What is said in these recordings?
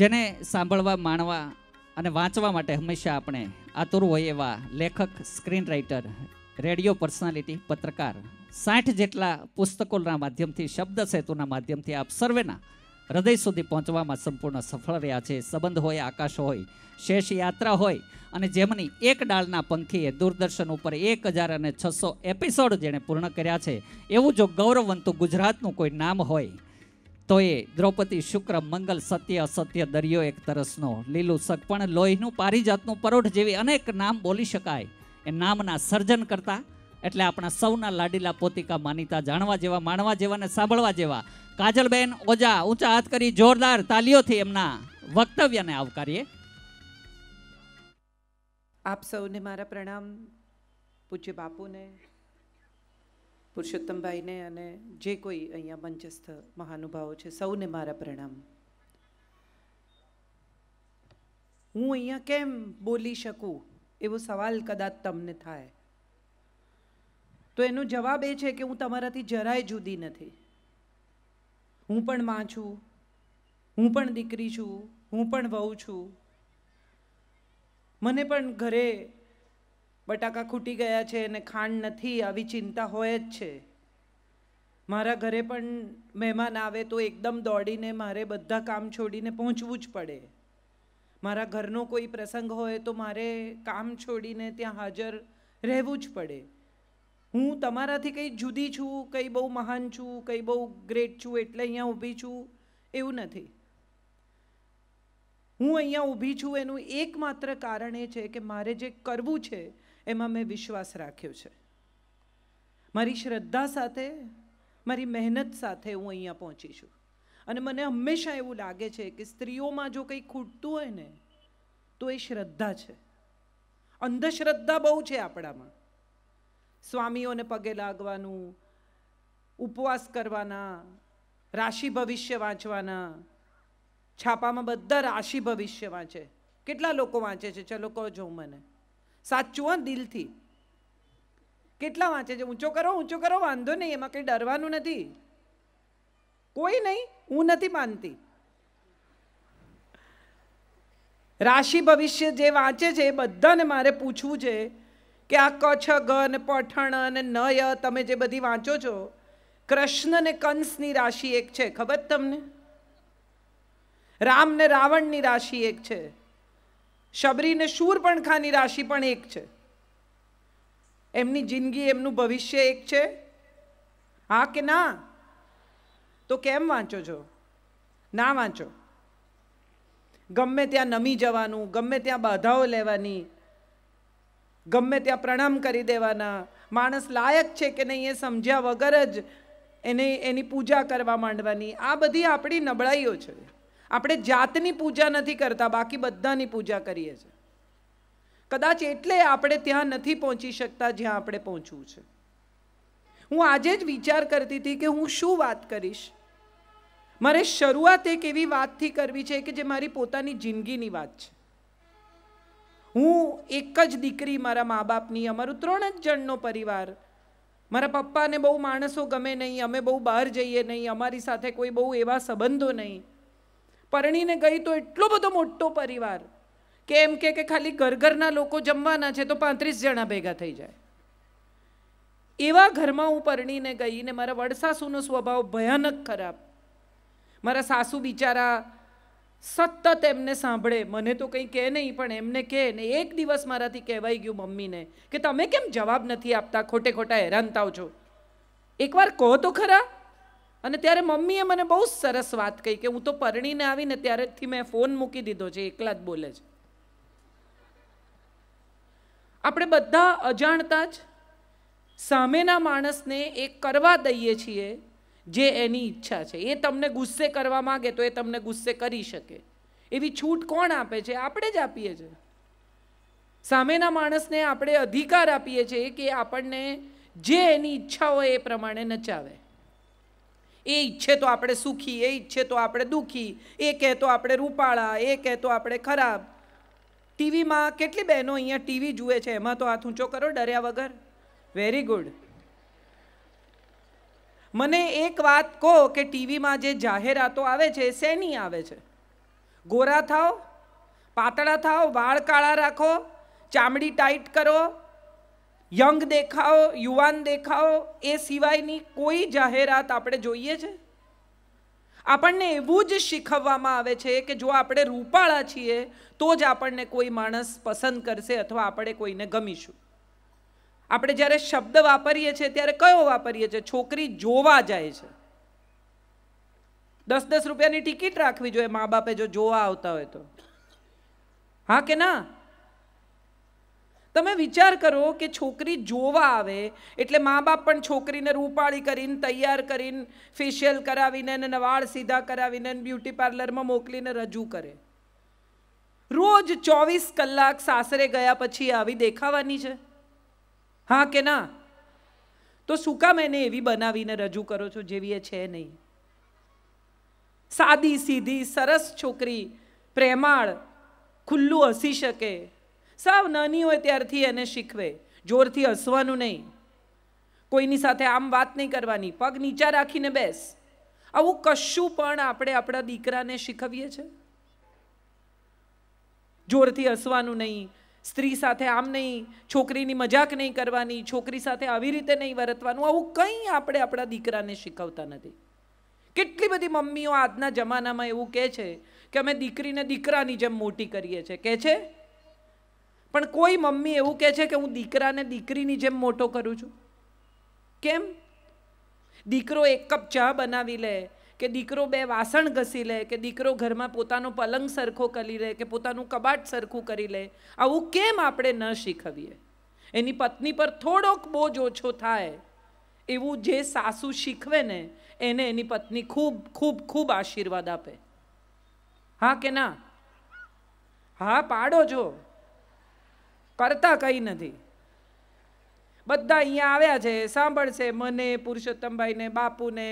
જેને સાંભળવા માણવા અને વાંચવા માટે હંમેશા આપણે આતુર હોય એવા લેખક સ્ક્રીન રાઇટર રેડિયો પર્સનાલિટી પત્રકાર સાઠ જેટલા પુસ્તકોના માધ્યમથી શબ્દ સેતુના માધ્યમથી આપ સર્વેના હૃદય સુધી પહોંચવામાં સંપૂર્ણ સફળ રહ્યા છે સંબંધ હોય આકાશ હોય શેષ યાત્રા હોય અને જેમની એક ડાળના પંખીએ દૂરદર્શન ઉપર એક હજાર અને છસો એપિસોડ જેણે પૂર્ણ કર્યા છે એવું જો ગૌરવવંતું ગુજરાતનું કોઈ નામ હોય તો એ દ્રૌપદી શુક્ર મંગલ સત્ય અસત્ય દરિયો એક તરસનો લીલું સગ પણ લોહીનું પારિજાતનું પરોઠ જેવી અનેક નામ બોલી શકાય એ નામના સર્જન કરતા એટલે આપણા સૌના લાડીલા પોતિકા માનીતા જાણવા જેવા માણવા જેવા ને સાંભળવા જેવા કાજલબેન ઓજા ઊંચા હાથ કરી જોરદાર તાલીઓથી એમના વક્તવ્યને આવકારીએ આપ સૌને મારા પ્રણામ પૂજ્ય બાપુને પુરુષોત્તમભાઈને અને જે કોઈ અહીંયા મંચસ્થ મહાનુભાવો છે સૌને મારા પ્રણામ હું અહીંયા કેમ બોલી શકું એવો સવાલ કદાચ તમને થાય તો એનો જવાબ એ છે કે હું તમારાથી જરાય જુદી નથી હું પણ માં છું હું પણ દીકરી છું હું પણ વહુ છું મને પણ ઘરે બટાકા ખૂટી ગયા છે અને ખાંડ નથી આવી ચિંતા હોય જ છે મારા ઘરે પણ મહેમાન આવે તો એકદમ દોડીને મારે બધા કામ છોડીને પહોંચવું જ પડે મારા ઘરનો કોઈ પ્રસંગ હોય તો મારે કામ છોડીને ત્યાં હાજર રહેવું જ પડે હું તમારાથી કંઈ જુદી છું કંઈ બહુ મહાન છું કંઈ બહુ ગ્રેટ છું એટલે અહીંયા ઊભી છું એવું નથી હું અહીંયા ઊભી છું એનું એકમાત્ર કારણ એ છે કે મારે જે કરવું છે એમાં મેં વિશ્વાસ રાખ્યો છે મારી શ્રદ્ધા સાથે મારી મહેનત સાથે હું અહીંયા પહોંચી છું અને મને હંમેશા એવું લાગે છે કે સ્ત્રીઓમાં જો કંઈ ખૂટતું હોય ને તો એ શ્રદ્ધા છે અંધશ્રદ્ધા બહુ છે આપણામાં સ્વામીઓને પગે લાગવાનું ઉપવાસ કરવાના રાશિ ભવિષ્ય વાંચવાના છાપામાં બધા રાશિ ભવિષ્ય વાંચે કેટલા લોકો વાંચે છે ચલો કહો જો મને સાચું હો દિલથી કેટલા વાંચે છે ઊંચો કરો ઊંચો કરો વાંધો નહીં એમાં કંઈ ડરવાનું નથી કોઈ નહીં હું નથી માનતી રાશિ ભવિષ્ય જે વાંચે છે એ બધાને મારે પૂછવું છે કે આ કચ્છ ગન પઠણ અને નય તમે જે બધી વાંચો છો કૃષ્ણ ને કંસની રાશિ એક છે ખબર તમને રામ ને રાવણની રાશિ એક છે શબરી ને શૂરપણખાની રાશિ પણ એક છે એમની જિંદગી એમનું ભવિષ્ય એક છે હા કે ના તો કેમ વાંચો છો ના વાંચો ગમે ત્યાં નમી જવાનું ગમે ત્યાં બાધાઓ લેવાની ગમે ત્યાં પ્રણામ કરી દેવાના માણસ લાયક છે કે નહીં એ સમજ્યા વગર જ એને એની પૂજા કરવા માંડવાની આ બધી આપણી નબળાઈઓ છે આપણે જાતની પૂજા નથી કરતા બાકી બધાની પૂજા કરીએ છીએ કદાચ એટલે આપણે ત્યાં નથી પહોંચી શકતા જ્યાં આપણે પહોંચવું છે હું આજે જ વિચાર કરતી હતી કે હું શું વાત કરીશ મારે શરૂઆત એક એવી વાતથી કરવી છે કે જે મારી પોતાની જિંદગીની વાત છે હું એક જ દીકરી મારા મા બાપની અમારું ત્રણ જ જણનો પરિવાર મારા પપ્પાને બહુ માણસો ગમે નહીં અમે બહુ બહાર જઈએ નહીં અમારી સાથે કોઈ બહુ એવા સંબંધો નહીં પરણીને ગઈ તો એટલો બધો મોટો પરિવાર કે એમ કે ખાલી ઘર ઘરના લોકો જમવાના છે તો પાંત્રીસ જણા ભેગા થઈ જાય એવા ઘરમાં હું પરણીને ગઈ ને મારા વડસાસુનો સ્વભાવ ભયાનક ખરાબ મારા સાસુ બિચારા સતત એમને સાંભળે મને તો કંઈ કહે નહીં પણ એમને કહે ને એક દિવસ મારાથી કહેવાઈ ગયું મમ્મીને કે તમે કેમ જવાબ નથી આપતા ખોટે ખોટા હેરાન થાવ છો એકવાર કહો તો ખરા અને ત્યારે મમ્મીએ મને બહુ સરસ વાત કહી કે હું તો પરણીને આવીને ત્યારેથી મેં ફોન મૂકી દીધો છે એકલા જ બોલે છે આપણે બધા અજાણતા જ સામેના માણસને એ કરવા દઈએ છીએ જે એની ઈચ્છા છે એ તમને ગુસ્સે કરવા માગે તો એ તમને ગુસ્સે કરી શકે એવી છૂટ કોણ આપે છે આપણે જ આપીએ છીએ સામેના માણસને આપણે અધિકાર આપીએ છીએ કે આપણને જે એની ઈચ્છા હોય એ પ્રમાણે નચાવે એ ઈચ્છે તો આપણે સુખી એ ઈચ્છે તો આપણે દુઃખી એ કહેતો આપણે રૂપાળા એ કહેતો આપણે ખરાબ ટીવીમાં કેટલી બહેનો અહીંયા ટીવી જુએ છે એમાં તો હાથ ઊંચો કરો ડર્યા વગર વેરી ગુડ મને એક વાત કહો કે ટીવીમાં જે જાહેરાતો આવે છે એ શેની આવે છે ગોરા થાવ પાતળા થાવ વાળ કાળા રાખો ચામડી ટાઈટ કરો યંગ દેખાવો યુવાન દેખાવો એ સિવાયની કોઈ જાહેરાત આપણે જોઈએ છે આપણને એવું જ શીખવવામાં આવે છે કે જો આપણે રૂપાળા છીએ તો જ આપણને કોઈ માણસ પસંદ કરશે અથવા આપણે કોઈને ગમીશું આપણે જ્યારે શબ્દ વાપરીએ છીએ ત્યારે કયો વાપરીએ છીએ છોકરી જોવા જાય છે દસ દસ રૂપિયાની ટિકિટ રાખવી જોઈએ મા બાપે જો જોવા આવતા હોય તો હા કે ના તમે વિચાર કરો કે છોકરી જોવા આવે એટલે મા બાપ પણ છોકરીને રૂપાળી કરીને તૈયાર કરીને ફેશિયલ કરાવીને અને નવાળ સીધા કરાવીને બ્યુટી પાર્લરમાં મોકલીને રજૂ કરે રોજ ચોવીસ કલાક સાસરે ગયા પછી આવી દેખાવાની છે હા કે ના તો શું કામ એને એવી બનાવીને રજૂ કરો છો જેવી એ છે નહીં સાદી સીધી સરસ છોકરી પ્રેમાળ ખુલ્લું હસી શકે સાવ નાની હોય ત્યારથી એને શીખવે જોરથી હસવાનું નહીં કોઈની સાથે આમ વાત નહીં કરવાની પગ નીચા રાખીને બેસ આવું કશું પણ આપણે આપણા દીકરાને શીખવીએ છીએ જોરથી હસવાનું નહીં સ્ત્રી સાથે આમ નહીં છોકરીની મજાક નહીં કરવાની છોકરી સાથે આવી રીતે નહીં વર્તવાનું આવું કંઈ આપણે આપણા દીકરાને શીખવતા નથી કેટલી બધી મમ્મીઓ આજના જમાનામાં એવું કહે છે કે અમે દીકરીને દીકરાની જેમ મોટી કરીએ છીએ કહે છે પણ કોઈ મમ્મી એવું કહે છે કે હું દીકરાને દીકરીની જેમ મોટો કરું છું કેમ દીકરો એક કપ ચા બનાવી લે કે દીકરો બે વાસણ ઘસી લે કે દીકરો ઘરમાં પોતાનો પલંગ સરખો કરી લે કે પોતાનું કબાટ સરખું કરી લે આવું કેમ આપણે ન શીખવીએ એની પત્ની પર થોડોક બોજ ઓછો થાય એવું જે સાસુ શીખવે ને એને એની પત્ની ખૂબ ખૂબ ખૂબ આશીર્વાદ આપે હા કે ના હા પાડો જો કરતા કંઈ નથી બધા અહીંયા આવ્યા છે સાંભળશે મને પુરુષોત્તમભાઈને બાપુને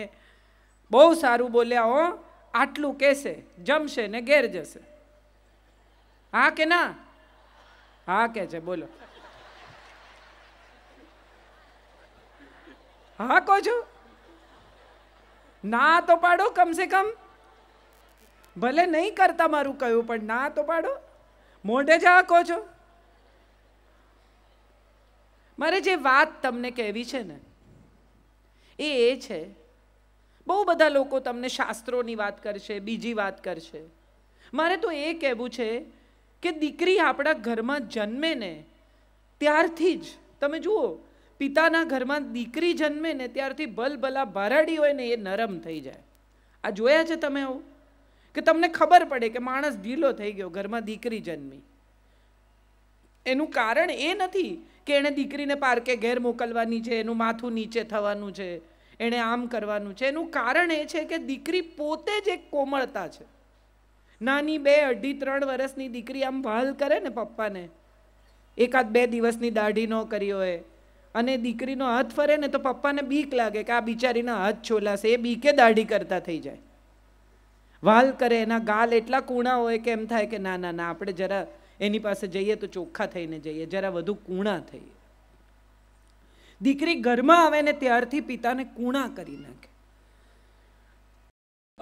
બહુ સારું બોલ્યા હો આટલું કહેશે જમશે ને ઘેર જશે હા કે ના હા કે છે બોલો હા કહો છો ના તો પાડો કમસે કમ ભલે નહીં કરતા મારું કહ્યું પણ ના તો પાડો મોઢે જ હા કહો છો મારે જે વાત તમને કહેવી છે ને એ એ છે બહુ બધા લોકો તમને શાસ્ત્રોની વાત કરશે બીજી વાત કરશે મારે તો એ કહેવું છે કે દીકરી આપણા ઘરમાં જન્મે ને ત્યારથી જ તમે જુઓ પિતાના ઘરમાં દીકરી જન્મે ને ત્યારથી ભલભલા ભરાડી હોય ને એ નરમ થઈ જાય આ જોયા છે તમે આવું કે તમને ખબર પડે કે માણસ ઢીલો થઈ ગયો ઘરમાં દીકરી જન્મી એનું કારણ એ નથી કે એણે દીકરીને પાર્કે ઘેર મોકલવાની છે એનું માથું નીચે થવાનું છે એણે આમ કરવાનું છે એનું કારણ એ છે કે દીકરી પોતે જ એક કોમળતા છે નાની બે અઢી ત્રણ વર્ષની દીકરી આમ ભાલ કરે ને પપ્પાને એકાદ બે દિવસની દાઢી ન કરી હોય અને દીકરીનો હાથ ફરે ને તો પપ્પાને બીક લાગે કે આ બિચારીના હાથ છોલાશે એ બીકે દાઢી કરતા થઈ જાય વાલ કરે એના ગાલ એટલા કૂણા હોય કે એમ થાય કે ના ના ના આપણે જરા એની પાસે જઈએ તો ચોખ્ખા થઈને જઈએ જરા વધુ કૂણા થઈએ દીકરી ઘરમાં આવે ને ત્યારથી પિતાને કૂણા કરી નાખે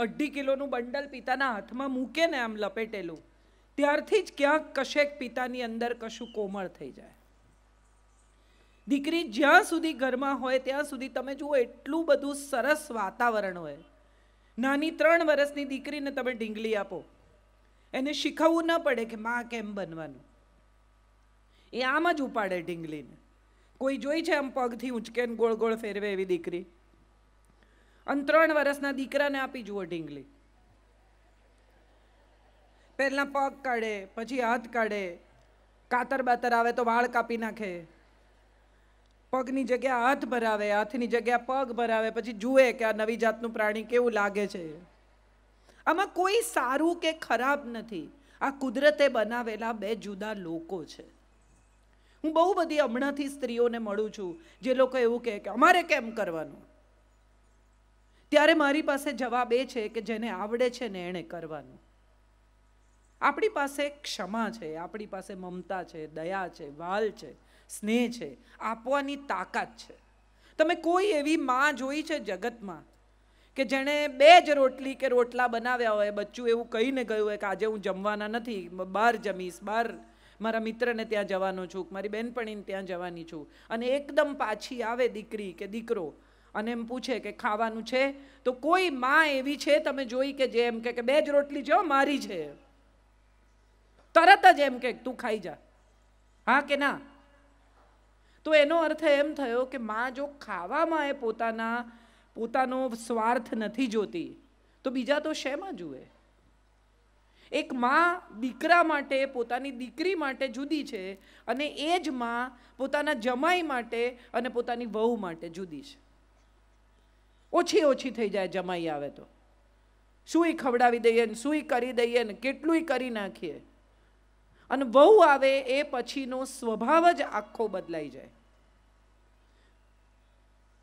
અઢી કિલોનું બંડલ પિતાના હાથમાં મૂકે ને આમ લપેટેલું ત્યારથી જ ક્યાંક કશેક પિતાની અંદર કશું કોમળ થઈ જાય દીકરી જ્યાં સુધી ઘરમાં હોય ત્યાં સુધી તમે જુઓ એટલું બધું સરસ વાતાવરણ હોય નાની ત્રણ વર્ષની દીકરીને તમે ઢીંગલી આપો એને શીખવવું ન પડે કે માં કેમ બનવાનું એ આમ જ ઉપાડે ઢીંગલીને કોઈ જોઈ છે આમ પગથી ઉંચકેન ગોળ ગોળ ફેરવે એવી દીકરી અને ત્રણ વર્ષના દીકરાને આપી જુઓ ઢીંગલી પહેલાં પગ કાઢે પછી હાથ કાઢે કાતર બાતર આવે તો વાળ કાપી નાખે પગની જગ્યા હાથ ભરાવે હાથની જગ્યા પગ ભરાવે પછી જુએ કે આ નવી જાતનું પ્રાણી કેવું લાગે છે આમાં કોઈ સારું કે ખરાબ નથી આ કુદરતે બનાવેલા બે જુદા લોકો છે હું બહુ બધી હમણાંથી સ્ત્રીઓને મળું છું જે લોકો એવું કહે કે અમારે કેમ કરવાનું ત્યારે મારી પાસે જવાબ એ છે કે જેને આવડે છે ને એણે કરવાનું આપણી પાસે ક્ષમા છે આપણી પાસે મમતા છે દયા છે વાલ છે સ્નેહ છે આપવાની તાકાત છે તમે કોઈ એવી માં જોઈ છે જગતમાં કે જેણે બે જ રોટલી કે રોટલા બનાવ્યા હોય બચ્ચું એવું કહીને ગયું હોય કે આજે હું જમવાના નથી બહાર જમીશ બહાર મારા મિત્રને ત્યાં જવાનો છું મારી બહેનપણીને ત્યાં જવાની છું અને એકદમ પાછી આવે દીકરી કે દીકરો અને એમ પૂછે કે ખાવાનું છે તો કોઈ માં એવી છે તમે જોઈ કે જે એમ કે બે જ રોટલી જો મારી છે તરત જ એમ કે તું ખાઈ જા હા કે ના તો એનો અર્થ એમ થયો કે માં જો ખાવામાં એ પોતાના પોતાનો સ્વાર્થ નથી જોતી તો બીજા તો શેમાં જુએ એક માં દીકરા માટે પોતાની દીકરી માટે જુદી છે અને એ જ માં પોતાના જમાઈ માટે અને પોતાની વહુ માટે જુદી છે ઓછી ઓછી થઈ જાય જમાઈ આવે તો સુઈ ખવડાવી દઈએ ને સુઈ કરી દઈએ ને કેટલું કરી નાખીએ અને વહુ આવે એ પછીનો સ્વભાવ જ આખો બદલાઈ જાય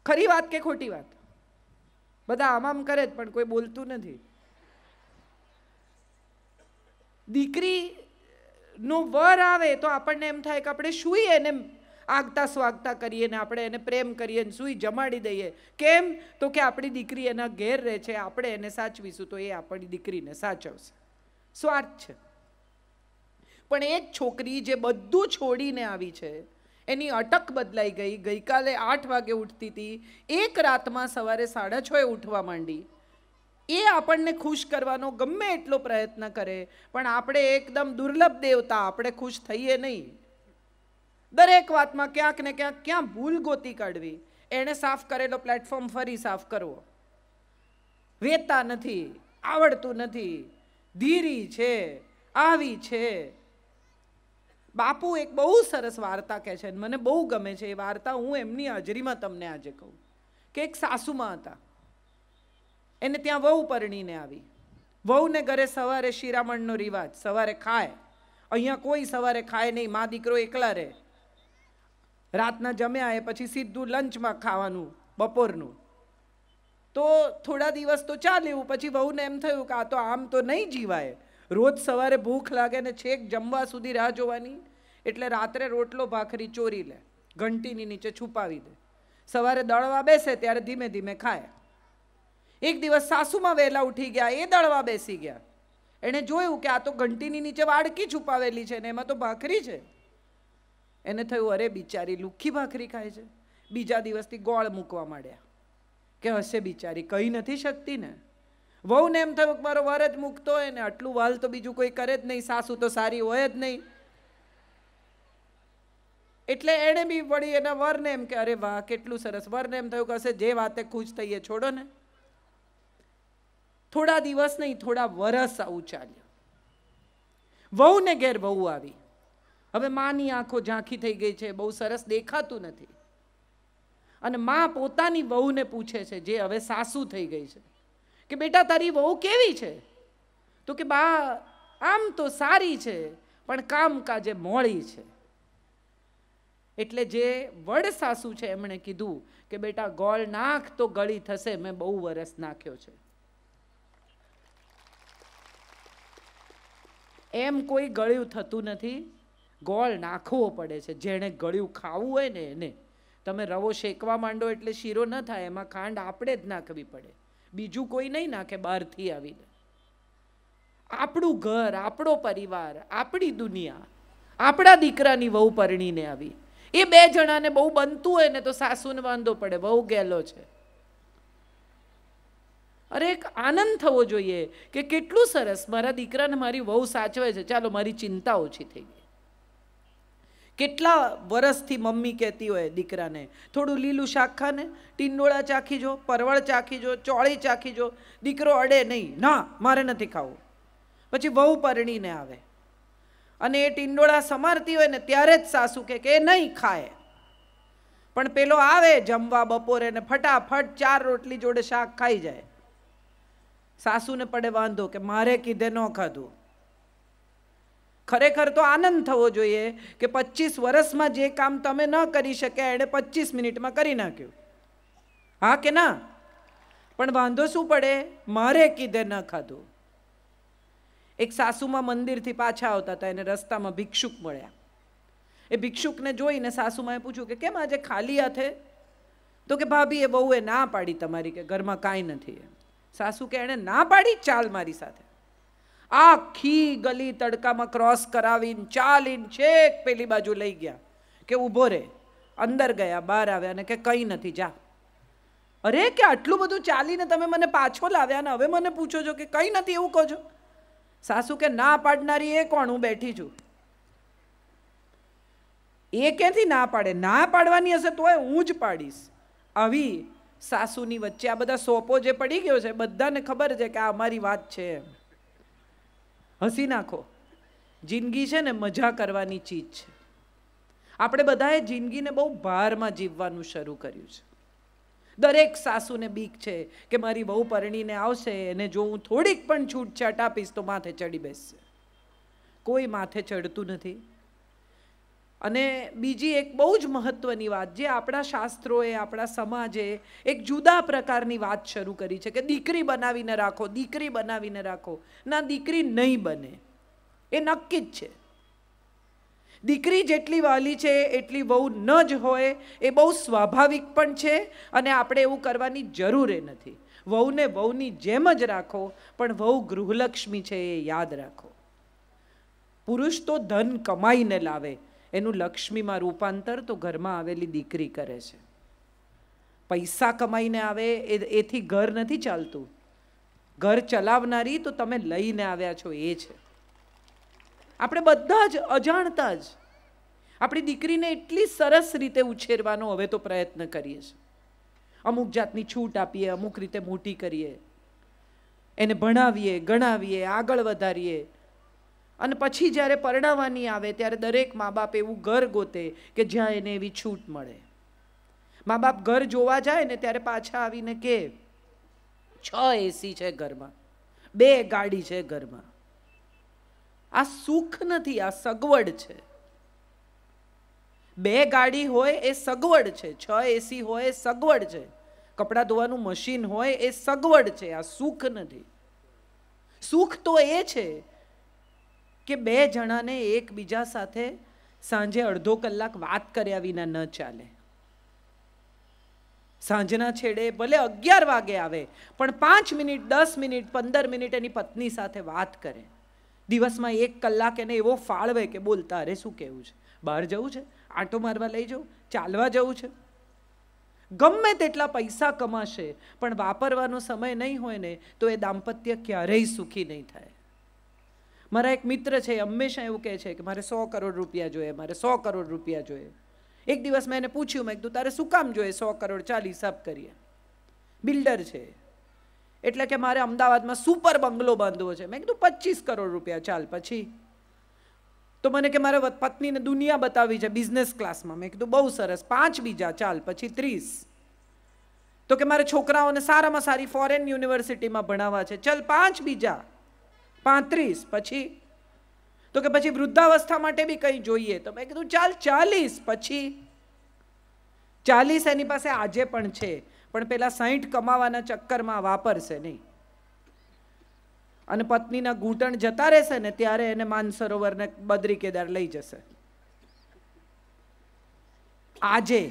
ખરી વાત કે ખોટી વાત બધા આમ આમ કરે જ પણ કોઈ બોલતું નથી દીકરી નો વર આવે તો આપણને એમ થાય કે આપણે શું એને આગતા સ્વાગતા કરીએ ને આપણે એને પ્રેમ કરીએ ને સુઈ જમાડી દઈએ કેમ તો કે આપણી દીકરી એના ઘેર રહે છે આપણે એને સાચવીશું તો એ આપણી દીકરીને સાચવશે સ્વાર્થ છે પણ એ જ છોકરી જે બધું છોડીને આવી છે એની અટક બદલાઈ ગઈ ગઈકાલે આઠ વાગે ઉઠતી હતી એક રાતમાં સવારે સાડા છ એ ઉઠવા માંડી એ આપણને ખુશ કરવાનો ગમે એટલો પ્રયત્ન કરે પણ આપણે એકદમ દુર્લભ દેવતા આપણે ખુશ થઈએ નહીં દરેક વાતમાં ક્યાંક ને ક્યાંક ક્યાં ભૂલ ગોતી કાઢવી એણે સાફ કરેલો પ્લેટફોર્મ ફરી સાફ કરવો વેતા નથી આવડતું નથી ધીરી છે આવી છે બાપુ એક બહુ સરસ વાર્તા કહે છે મને બહુ ગમે છે એ વાર્તા હું એમની હાજરીમાં તમને આજે કહું કે એક સાસુમાં હતા એને ત્યાં વહુ પરણીને આવી વહુને ઘરે સવારે શિરામણનો રિવાજ સવારે ખાય અહીંયા કોઈ સવારે ખાય નહીં મા દીકરો એકલા રહે રાતના જમ્યા એ પછી સીધું લંચમાં ખાવાનું બપોરનું તો થોડા દિવસ તો ચાલ્યું પછી વહુને એમ થયું કે આ તો આમ તો નહીં જીવાય રોજ સવારે ભૂખ લાગે ને છેક જમવા સુધી રાહ જોવાની એટલે રાત્રે રોટલો ભાખરી ચોરી લે ઘંટીની નીચે છુપાવી દે સવારે દળવા બેસે ત્યારે ધીમે ધીમે ખાય એક દિવસ સાસુમાં વહેલા ઉઠી ગયા એ દળવા બેસી ગયા એણે જોયું કે આ તો ઘંટીની નીચે વાડકી છુપાવેલી છે ને એમાં તો ભાખરી છે એને થયું અરે બિચારી લુખી ભાખરી ખાય છે બીજા દિવસથી ગોળ મૂકવા માંડ્યા કે હશે બિચારી કહી નથી શકતી ને વહુને એમ થયું કે મારો વર જ મૂકતો હોય ને આટલું વાલ તો બીજું કોઈ કરે જ નહીં સાસુ તો સારી હોય જ નહીં એટલે એણે બી વળી એના વરને એમ કે અરે વાહ કેટલું સરસ વરને એમ થયું કે હશે જે વાતે ખુશ થઈએ છોડો ને થોડા દિવસ નહીં થોડા વરસ આવું ચાલ્યું વહુને ઘેર વહુ આવી હવે માની આંખો ઝાંખી થઈ ગઈ છે બહુ સરસ દેખાતું નથી અને મા પોતાની વહુને પૂછે છે જે હવે સાસુ થઈ ગઈ છે કે બેટા તારી વહુ કેવી છે તો કે બા આમ તો સારી છે પણ કામકાજે મોળી છે એટલે જે વડ સાસુ છે એમણે કીધું કે બેટા ગોળ નાખ તો ગળી થશે મેં બહુ વરસ નાખ્યો છે એમ કોઈ ગળ્યું થતું નથી ગોળ નાખવો પડે છે જેણે ગળ્યું ખાવું હોય ને એને તમે રવો શેકવા માંડો એટલે શીરો ન થાય એમાં ખાંડ આપણે જ નાખવી પડે બીજું કોઈ નહીં નાખે બહારથી આવીને આપણું ઘર આપણો પરિવાર આપણી દુનિયા આપણા દીકરાની વહુ પરણીને આવી એ બે જણાને બહુ બનતું હોય ને તો સાસુને વાંધો પડે બહુ ગેલો છે અરે એક આનંદ થવો જોઈએ કે કેટલું સરસ મારા દીકરાને મારી વહુ સાચવે છે ચાલો મારી ચિંતા ઓછી થઈ ગઈ કેટલા વરસથી મમ્મી કહેતી હોય દીકરાને થોડું લીલું શાક ખાને ટીંડોળા ચાખી જો પરવળ ચાખી જો ચોળી ચાખી જો દીકરો અડે નહીં ના મારે નથી ખાવું પછી વહુ પરણીને આવે અને એ ટીંડોળા સમારતી હોય ને ત્યારે જ સાસુ કે એ નહીં ખાય પણ પેલો આવે જમવા બપોરે ને ફટાફટ ચાર રોટલી જોડે શાક ખાઈ જાય સાસુને પડે વાંધો કે મારે કીધે ન ખાધું ખરેખર તો આનંદ થવો જોઈએ કે પચીસ વર્ષમાં જે કામ તમે ન કરી શક્યા એણે પચીસ મિનિટમાં કરી નાખ્યું હા કે ના પણ વાંધો શું પડે મારે કીધે ન ખાધું એક સાસુમાં મંદિરથી પાછા આવતા હતા એને રસ્તામાં ભિક્ષુક મળ્યા એ ભિક્ષુકને જોઈને સાસુમાએ પૂછ્યું કે કેમ આજે ખાલી હાથે તો કે ભાભી એ બહુ એ ના પાડી તમારી કે ઘરમાં કાંઈ નથી સાસુ કે એણે ના પાડી ચાલ મારી સાથે આખી ગલી તડકામાં ક્રોસ કરાવીને ચાલીને છેક પેલી બાજુ લઈ ગયા કે ઊભો રે અંદર ગયા બહાર આવ્યા અને કે કંઈ નથી જા અરે કે આટલું બધું ચાલીને તમે મને પાછો લાવ્યા ને હવે મને પૂછો છો કે કંઈ નથી એવું કહો છો સાસુ કે ના પાડનારી એ કોણ હું બેઠી છું એ ક્યાંથી ના પાડે ના પાડવાની હશે તોય હું જ પાડીશ આવી સાસુની વચ્ચે આ બધા સોપો જે પડી ગયો છે બધાને ખબર છે કે આ અમારી વાત છે એમ હસી નાખો જિંદગી છે ને મજા કરવાની ચીજ છે આપણે બધાએ જિંદગીને બહુ ભારમાં જીવવાનું શરૂ કર્યું છે દરેક સાસુને બીક છે કે મારી બહુ પરણીને આવશે એને જો હું થોડીક પણ છૂટછાટ આપીશ તો માથે ચડી બેસશે કોઈ માથે ચડતું નથી અને બીજી એક બહુ જ મહત્ત્વની વાત જે આપણા શાસ્ત્રોએ આપણા સમાજે એક જુદા પ્રકારની વાત શરૂ કરી છે કે દીકરી બનાવીને રાખો દીકરી બનાવીને રાખો ના દીકરી નહીં બને એ નક્કી જ છે દીકરી જેટલી વાલી છે એટલી વહુ ન જ હોય એ બહુ સ્વાભાવિક પણ છે અને આપણે એવું કરવાની જરૂર નથી વહુને વહુની જેમ જ રાખો પણ વહુ ગૃહલક્ષ્મી છે એ યાદ રાખો પુરુષ તો ધન કમાઈને લાવે એનું લક્ષ્મીમાં રૂપાંતર તો ઘરમાં આવેલી દીકરી કરે છે પૈસા કમાઈને આવે એ એથી ઘર નથી ચાલતું ઘર ચલાવનારી તો તમે લઈને આવ્યા છો એ છે આપણે બધા જ અજાણતા જ આપણી દીકરીને એટલી સરસ રીતે ઉછેરવાનો હવે તો પ્રયત્ન કરીએ છીએ અમુક જાતની છૂટ આપીએ અમુક રીતે મોટી કરીએ એને ભણાવીએ ગણાવીએ આગળ વધારીએ અને પછી જ્યારે પરણાવવાની આવે ત્યારે દરેક મા બાપ એવું ઘર ગોતે કે જ્યાં એને એવી છૂટ મળે મા બાપ ઘર જોવા જાય ને ત્યારે પાછા આવીને કે છ એસી છે ઘરમાં બે ગાડી છે ઘરમાં આ સુખ નથી આ સગવડ છે બે ગાડી હોય એ સગવડ છે છ એસી હોય એ સગવડ છે કપડાં ધોવાનું મશીન હોય એ સગવડ છે આ સુખ નથી સુખ તો એ છે કે બે જણાને એકબીજા સાથે સાંજે અડધો કલાક વાત કર્યા વિના ન ચાલે સાંજના છેડે ભલે અગિયાર વાગે આવે પણ પાંચ મિનિટ દસ મિનિટ પંદર મિનિટ એની પત્ની સાથે વાત કરે દિવસમાં એક કલાક એને એવો ફાળવે કે બોલતા અરે શું કહેવું છે બહાર જવું છે આંટો મારવા લઈ જવું ચાલવા જવું છે ગમે તેટલા પૈસા કમાશે પણ વાપરવાનો સમય નહીં હોય ને તો એ દાંપત્ય ક્યારેય સુખી નહીં થાય મારા એક મિત્ર છે હંમેશા એવું કહે છે કે મારે સો કરોડ રૂપિયા જોઈએ મારે સો કરોડ રૂપિયા જોઈએ એક દિવસ મેં એને પૂછ્યું મેં કીધું તારે શું કામ જોઈએ સો કરોડ ચાલ હિસાબ કરીએ બિલ્ડર છે એટલે કે મારે અમદાવાદમાં સુપર બંગલો બાંધવો છે મેં કીધું પચીસ કરોડ રૂપિયા ચાલ પછી તો મને કે મારે પત્નીને દુનિયા બતાવી છે બિઝનેસ ક્લાસમાં મેં કીધું બહુ સરસ પાંચ બીજા ચાલ પછી ત્રીસ તો કે મારે છોકરાઓને સારામાં સારી ફોરેન યુનિવર્સિટીમાં ભણાવવા છે ચાલ પાંચ બીજા પાંત્રીસ પછી તો કે પછી વૃદ્ધાવસ્થા માટે બી કંઈ જોઈએ તો મેં કીધું ચાલ ચાલીસ પછી ચાલીસ એની પાસે આજે પણ છે પણ પેલા સાહીઠ કમાવાના ચક્કરમાં વાપરશે નહીં અને પત્નીના ઘૂંટણ જતા રહેશે ને ત્યારે એને માનસરોવરને બદ્રી કેદાર લઈ જશે આજે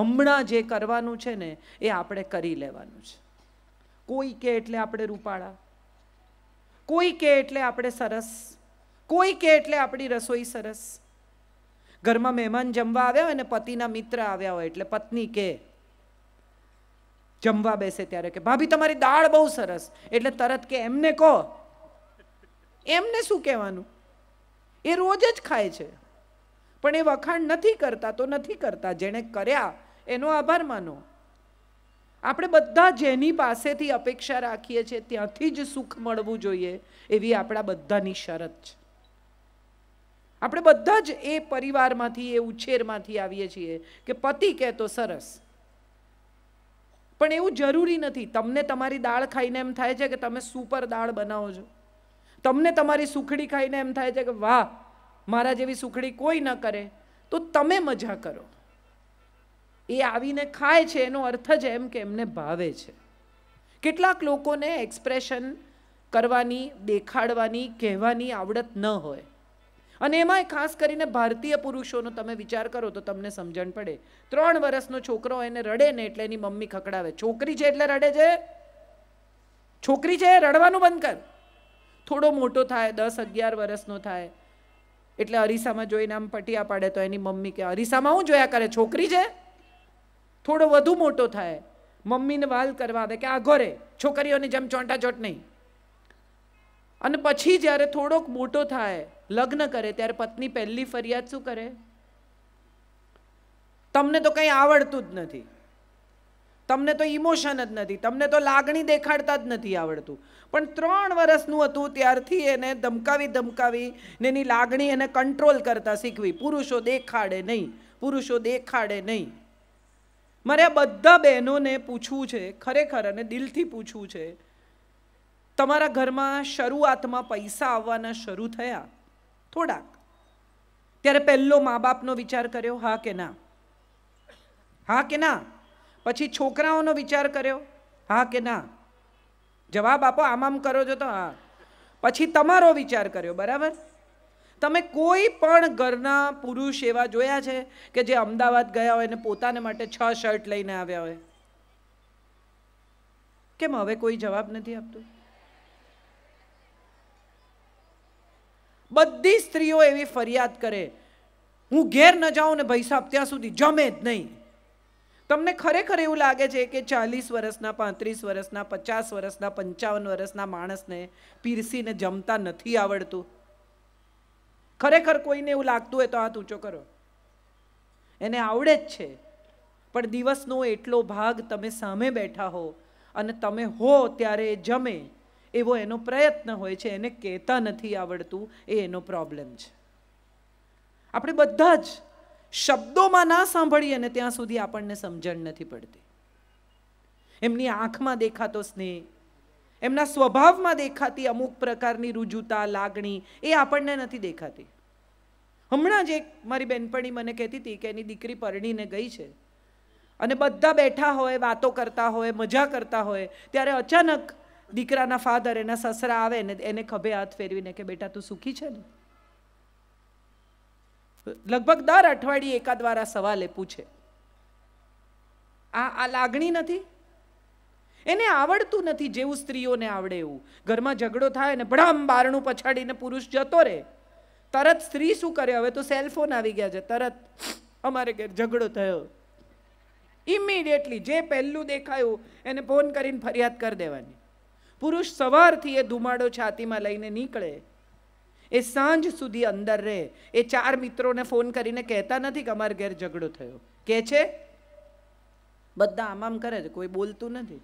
હમણાં જે કરવાનું છે ને એ આપણે કરી લેવાનું છે કોઈ કે એટલે આપણે રૂપાળા કોઈ કે એટલે આપણે સરસ કોઈ કે એટલે આપણી રસોઈ સરસ ઘરમાં મહેમાન જમવા આવ્યા હોય અને પતિના મિત્ર આવ્યા હોય એટલે પત્ની કે જમવા બેસે ત્યારે કે ભાભી તમારી દાળ બહુ સરસ એટલે તરત કે એમને કહો એમને શું કહેવાનું એ રોજ જ ખાય છે પણ એ વખાણ નથી કરતા તો નથી કરતા જેણે કર્યા એનો આભાર માનો આપણે બધા જેની પાસેથી અપેક્ષા રાખીએ છીએ ત્યાંથી જ સુખ મળવું જોઈએ એવી આપણા બધાની શરત છે આપણે બધા જ એ પરિવારમાંથી એ ઉછેરમાંથી આવીએ છીએ કે પતિ કહેતો સરસ પણ એવું જરૂરી નથી તમને તમારી દાળ ખાઈને એમ થાય છે કે તમે સુપર દાળ બનાવો છો તમને તમારી સુખડી ખાઈને એમ થાય છે કે વાહ મારા જેવી સુખડી કોઈ ન કરે તો તમે મજા કરો એ આવીને ખાય છે એનો અર્થ જ એમ કે એમને ભાવે છે કેટલાક લોકોને એક્સપ્રેશન કરવાની દેખાડવાની કહેવાની આવડત ન હોય અને એમાંય ખાસ કરીને ભારતીય પુરુષોનો તમે વિચાર કરો તો તમને સમજણ પડે ત્રણ વર્ષનો છોકરો એને રડે ને એટલે એની મમ્મી ખકડાવે છોકરી છે એટલે રડે છે છોકરી છે રડવાનું બંધ કર થોડો મોટો થાય દસ અગિયાર વર્ષનો થાય એટલે અરીસામાં જોઈને આમ પટિયા પાડે તો એની મમ્મી કે અરીસામાં હું જોયા કરે છોકરી છે થોડો વધુ મોટો થાય મમ્મીને વાલ કરવા દે કે આઘો રે છોકરીઓની જેમ ચોંટાચોટ નહીં અને પછી જ્યારે થોડોક મોટો થાય લગ્ન કરે ત્યારે પત્ની પહેલી ફરિયાદ શું કરે તમને તો કંઈ આવડતું જ નથી તમને તો ઇમોશન જ નથી તમને તો લાગણી દેખાડતા જ નથી આવડતું પણ ત્રણ વર્ષનું હતું ત્યારથી એને ધમકાવી ધમકાવી એની લાગણી એને કંટ્રોલ કરતા શીખવી પુરુષો દેખાડે નહીં પુરુષો દેખાડે નહીં મારે આ બધા બહેનોને પૂછવું છે ખરેખર અને દિલથી પૂછવું છે તમારા ઘરમાં શરૂઆતમાં પૈસા આવવાના શરૂ થયા થોડાક ત્યારે પહેલો મા બાપનો વિચાર કર્યો હા કે ના હા કે ના પછી છોકરાઓનો વિચાર કર્યો હા કે ના જવાબ આપો આમ આમ કરો છો તો હા પછી તમારો વિચાર કર્યો બરાબર તમે કોઈ પણ ઘરના પુરુષ એવા જોયા છે કે જે અમદાવાદ ગયા હોય અને પોતાને માટે છ શર્ટ લઈને આવ્યા હોય કેમ હવે કોઈ જવાબ નથી આપતો બધી સ્ત્રીઓ એવી ફરિયાદ કરે હું ઘેર ન જાઉં ને ભાઈ સાહેબ ત્યાં સુધી જમે જ નહીં તમને ખરેખર એવું લાગે છે કે ચાલીસ વર્ષના પાંત્રીસ વર્ષના પચાસ વર્ષના પંચાવન વર્ષના માણસને પીરસીને જમતા નથી આવડતું ખરેખર કોઈને એવું લાગતું હોય તો હાથ ઊંચો કરો એને આવડે જ છે પણ દિવસનો એટલો ભાગ તમે સામે બેઠા હો અને તમે હો ત્યારે જમે એવો એનો પ્રયત્ન હોય છે એને કહેતા નથી આવડતું એ એનો પ્રોબ્લેમ છે આપણે બધા જ શબ્દોમાં ના સાંભળીએ ને ત્યાં સુધી આપણને સમજણ નથી પડતી એમની આંખમાં દેખાતો સ્નેહ એમના સ્વભાવમાં દેખાતી અમુક પ્રકારની રુજુતા લાગણી એ આપણને નથી દેખાતી હમણાં જ એક મારી બહેનપણી મને કહેતી હતી કે એની દીકરી પરણીને ગઈ છે અને બધા બેઠા હોય વાતો કરતા હોય મજા કરતા હોય ત્યારે અચાનક દીકરાના ફાધર એના સસરા આવે ને એને ખભે હાથ ફેરવીને કે બેટા તું સુખી છે ને લગભગ દર અઠવાડિયે એકાદ દ્વારા સવાલ એ પૂછે આ આ લાગણી નથી એને આવડતું નથી જેવું સ્ત્રીઓને આવડે એવું ઘરમાં ઝઘડો થાય ને ભડામ બારણું પછાડીને પુરુષ જતો રહે તરત સ્ત્રી શું કરે હવે તો સેલફોન આવી ગયા છે તરત અમારે ઘેર ઝઘડો થયો ઇમિડિયેટલી જે પહેલું દેખાયું એને ફોન કરીને ફરિયાદ કરી દેવાની પુરુષ સવારથી એ ધુમાડો છાતીમાં લઈને નીકળે એ સાંજ સુધી અંદર રહે એ ચાર મિત્રોને ફોન કરીને કહેતા નથી કે અમારે ઘેર ઝઘડો થયો કે છે બધા આમ આમ કરે છે કોઈ બોલતું નથી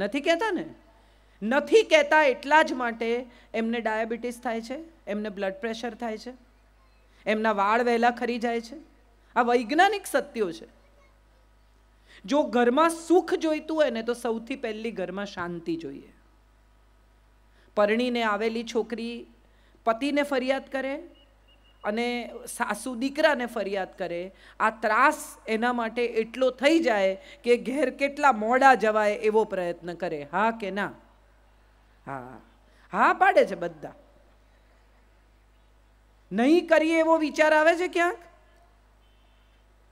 નથી કહેતા ને નથી કહેતા એટલા જ માટે એમને ડાયાબિટીસ થાય છે એમને બ્લડ પ્રેશર થાય છે એમના વાળ વહેલા ખરી જાય છે આ વૈજ્ઞાનિક સત્યો છે જો ઘરમાં સુખ જોઈતું હોય ને તો સૌથી પહેલી ઘરમાં શાંતિ જોઈએ પરણીને આવેલી છોકરી પતિને ફરિયાદ કરે અને સાસુ દીકરાને ફરિયાદ કરે આ ત્રાસ એના માટે એટલો થઈ જાય કે ઘેર કેટલા મોડા જવાય એવો પ્રયત્ન કરે હા કે ના હા હા પાડે છે બધા નહીં કરીએ એવો વિચાર આવે છે ક્યાંક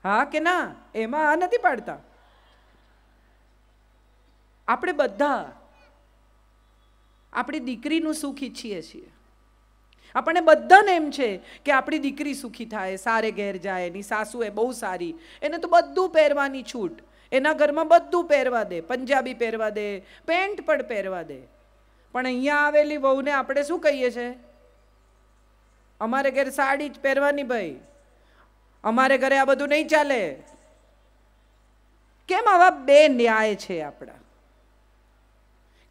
હા કે ના એમાં આ નથી પાડતા આપણે બધા આપણી દીકરીનું સુખ ઈચ્છીએ છીએ આપણને બધાને એમ છે કે આપણી દીકરી સુખી થાય સારે ઘેર જાય એની સાસુ એ બહુ સારી એને તો બધું પહેરવાની છૂટ એના ઘરમાં બધું પહેરવા દે પંજાબી પહેરવા દે પેન્ટ પણ પહેરવા દે પણ અહીંયા આવેલી વહુને આપણે શું કહીએ છીએ અમારે ઘરે સાડી જ પહેરવાની ભાઈ અમારે ઘરે આ બધું નહીં ચાલે કેમ આવા બે ન્યાય છે આપણા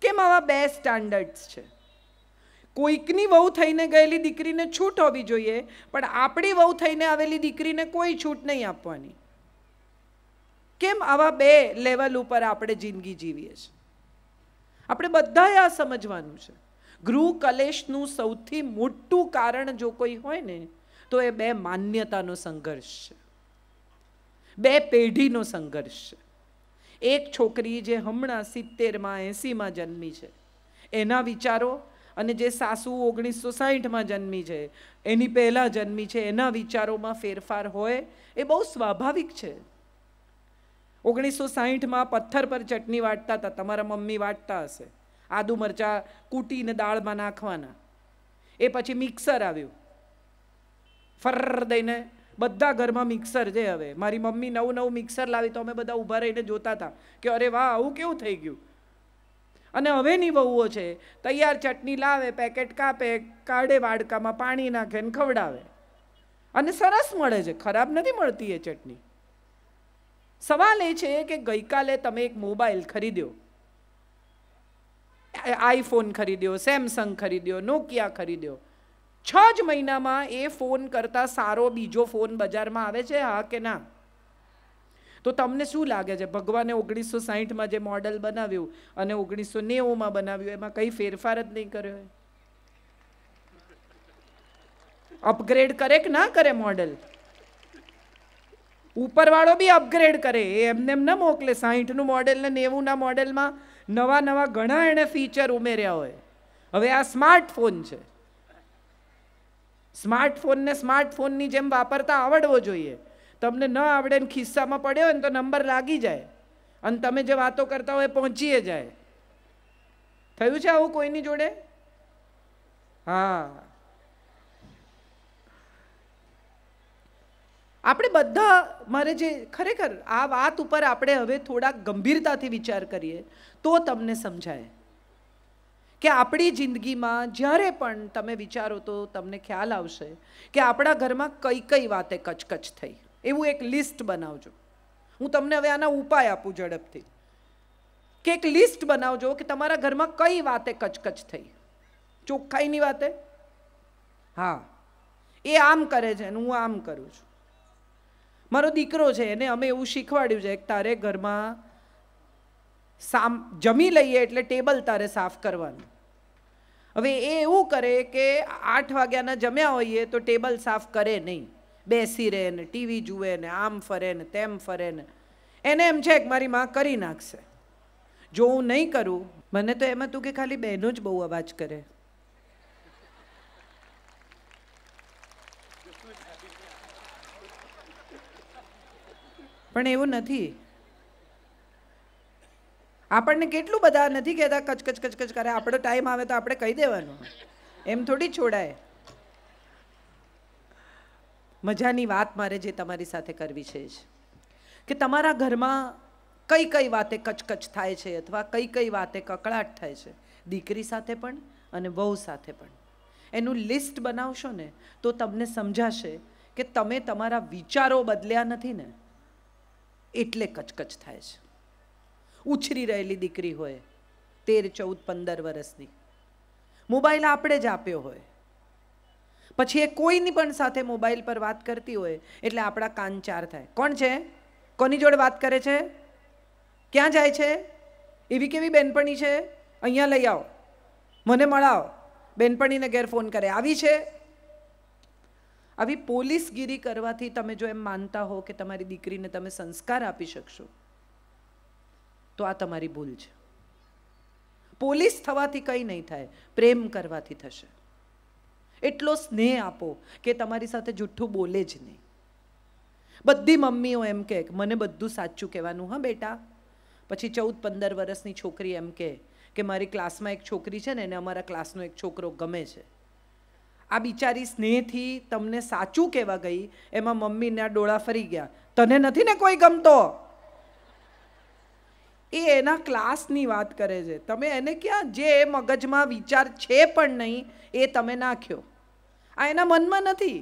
કેમ આવા બે સ્ટાન્ડર્ડ્સ છે કોઈકની વહુ થઈને ગયેલી દીકરીને છૂટ હોવી જોઈએ પણ આપણી વહુ થઈને આવેલી દીકરીને કોઈ છૂટ નહીં આપવાની કેમ આવા બે લેવલ ઉપર આપણે જિંદગી જીવીએ છીએ આપણે બધાએ આ સમજવાનું છે ગૃહ કલેશનું સૌથી મોટું કારણ જો કોઈ હોય ને તો એ બે માન્યતાનો સંઘર્ષ છે બે પેઢીનો સંઘર્ષ છે એક છોકરી જે હમણાં સિત્તેરમાં એંસીમાં જન્મી છે એના વિચારો અને જે સાસુ ઓગણીસો સાહીઠમાં જન્મી છે એની પહેલાં જન્મી છે એના વિચારોમાં ફેરફાર હોય એ બહુ સ્વાભાવિક છે ઓગણીસો સાહીઠમાં પથ્થર પર ચટણી વાટતા હતા તમારા મમ્મી વાટતા હશે આદુ મરચાં કૂટીને દાળમાં નાખવાના એ પછી મિક્સર આવ્યું ફર દઈને બધા ઘરમાં મિક્સર છે હવે મારી મમ્મી નવું નવું મિક્સર લાવી તો અમે બધા ઊભા રહીને જોતા હતા કે અરે વાહ આવું કેવું થઈ ગયું અને હવેની વહુઓ છે તૈયાર ચટણી લાવે પેકેટ કાપે કાઢે વાડકામાં પાણી નાખે ને ખવડાવે અને સરસ મળે છે ખરાબ નથી મળતી એ ચટણી સવાલ એ છે કે ગઈકાલે તમે એક મોબાઈલ ખરીદ્યો આઈફોન ખરીદ્યો સેમસંગ ખરીદ્યો નોકિયા ખરીદ્યો છ જ મહિનામાં એ ફોન કરતાં સારો બીજો ફોન બજારમાં આવે છે હા કે ના તો તમને શું લાગે છે ભગવાને ઓગણીસો સાહીઠમાં જે મોડલ બનાવ્યું અને ઓગણીસો નેવુંમાં બનાવ્યું એમાં કંઈ ફેરફાર જ નહીં કર્યો અપગ્રેડ કરે કે ના કરે મોડલ ઉપરવાળો બી અપગ્રેડ કરે એ એમને એમ ન મોકલે સાહીઠનું મોડેલ ને નેવુંના મોડેલમાં નવા નવા ઘણા એણે ફીચર ઉમેર્યા હોય હવે આ સ્માર્ટફોન છે સ્માર્ટફોનને સ્માર્ટફોનની જેમ વાપરતા આવડવો જોઈએ તમને ન આવડે ને ખિસ્સામાં પડ્યો હોય ને તો નંબર લાગી જાય અને તમે જે વાતો કરતા હોય પહોંચીએ જાય થયું છે આવું કોઈની જોડે હા આપણે બધા મારે જે ખરેખર આ વાત ઉપર આપણે હવે થોડાક ગંભીરતાથી વિચાર કરીએ તો તમને સમજાય કે આપણી જિંદગીમાં જ્યારે પણ તમે વિચારો તો તમને ખ્યાલ આવશે કે આપણા ઘરમાં કઈ કઈ વાતે કચકચ થઈ એવું એક લિસ્ટ બનાવજો હું તમને હવે આના ઉપાય આપું ઝડપથી કે એક લિસ્ટ બનાવજો કે તમારા ઘરમાં કઈ વાતે કચકચ થઈ ચોખ્ખાઈની વાતે હા એ આમ કરે છે અને હું આમ કરું છું મારો દીકરો છે એને અમે એવું શીખવાડ્યું છે કે તારે ઘરમાં સામ જમી લઈએ એટલે ટેબલ તારે સાફ કરવાનું હવે એ એવું કરે કે આઠ વાગ્યાના જમ્યા હોઈએ તો ટેબલ સાફ કરે નહીં બેસી રહે ને ટીવી જુએ ને આમ ફરે ને તેમ ફરે ને એને એમ છે કે મારી માં કરી નાખશે જો હું નહીં કરું મને તો એમ હતું કે ખાલી બહેનો જ બહુ અવાજ કરે પણ એવું નથી આપણને કેટલું બધા નથી કહેતા કચકચ કચકચ કરે આપણો ટાઈમ આવે તો આપણે કહી દેવાનું એમ થોડી છોડાય મજાની વાત મારે જે તમારી સાથે કરવી છે જ કે તમારા ઘરમાં કઈ કઈ વાતે કચકચ થાય છે અથવા કઈ કઈ વાતે કકળાટ થાય છે દીકરી સાથે પણ અને વહુ સાથે પણ એનું લિસ્ટ બનાવશો ને તો તમને સમજાશે કે તમે તમારા વિચારો બદલ્યા નથી ને એટલે કચકચ થાય છે ઉછરી રહેલી દીકરી હોય તેર ચૌદ પંદર વર્ષની મોબાઈલ આપણે જ આપ્યો હોય પછી એ કોઈની પણ સાથે મોબાઈલ પર વાત કરતી હોય એટલે આપણા કાન ચાર થાય કોણ છે કોની જોડે વાત કરે છે ક્યાં જાય છે એવી કેવી બેનપણી છે અહીંયા લઈ આવો મને મળાવો બેનપણીને ઘેર ફોન કરે આવી છે આવી પોલીસગીરી કરવાથી તમે જો એમ માનતા હો કે તમારી દીકરીને તમે સંસ્કાર આપી શકશો તો આ તમારી ભૂલ છે પોલીસ થવાથી કંઈ નહીં થાય પ્રેમ કરવાથી થશે એટલો સ્નેહ આપો કે તમારી સાથે જુઠ્ઠું બોલે જ નહીં બધી મમ્મીઓ એમ કહે મને બધું સાચું કહેવાનું હા બેટા પછી ચૌદ પંદર વર્ષની છોકરી એમ કહે કે મારી ક્લાસમાં એક છોકરી છે ને એને અમારા ક્લાસનો એક છોકરો ગમે છે આ બિચારી સ્નેહથી તમને સાચું કહેવા ગઈ એમાં મમ્મીના ડોળા ફરી ગયા તને નથી ને કોઈ ગમતો એ એના ક્લાસની વાત કરે છે તમે એને ક્યાં જે એ મગજમાં વિચાર છે પણ નહીં એ તમે નાખ્યો આ એના મનમાં નથી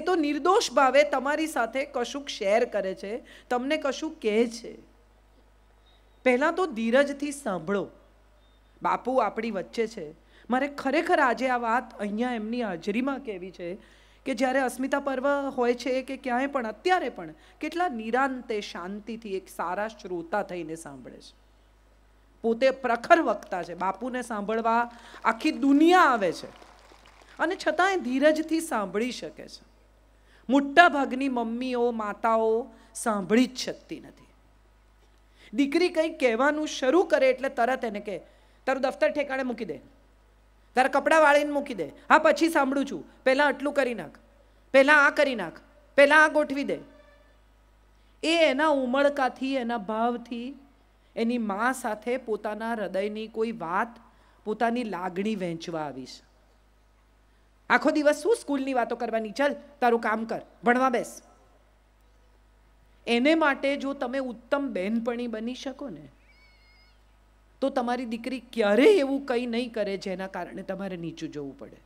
એ તો નિર્દોષ ભાવે તમારી સાથે કશુંક શેર કરે છે તમને કશું કહે છે પહેલાં તો ધીરજથી સાંભળો બાપુ આપણી વચ્ચે છે મારે ખરેખર આજે આ વાત અહીંયા એમની હાજરીમાં કહેવી છે કે જ્યારે અસ્મિતા પર્વ હોય છે કે ક્યાંય પણ અત્યારે પણ કેટલા નિરાંતે શાંતિથી એક સારા શ્રોતા થઈને સાંભળે છે પોતે પ્રખર વક્તા છે બાપુને સાંભળવા આખી દુનિયા આવે છે અને છતાંય ધીરજથી સાંભળી શકે છે મોટા ભાગની મમ્મીઓ માતાઓ સાંભળી જ શકતી નથી દીકરી કંઈક કહેવાનું શરૂ કરે એટલે તરત એને કહે તારું દફતર ઠેકાણે મૂકી દે તારા કપડાં વાળીને મૂકી દે હા પછી સાંભળું છું પહેલાં આટલું કરી નાખ પહેલાં આ કરી નાખ પહેલાં આ ગોઠવી દે એ એના ઉમળકાથી એના ભાવથી એની મા સાથે પોતાના હૃદયની કોઈ વાત પોતાની લાગણી વહેંચવા આવી છે આખો દિવસ શું સ્કૂલની વાતો કરવાની ચાલ તારું કામ કર ભણવા બેસ એને માટે જો તમે ઉત્તમ બહેનપણી બની શકો ને તો તમારી દીકરી ક્યારેય એવું કંઈ નહીં કરે જેના કારણે તમારે નીચું જવું પડે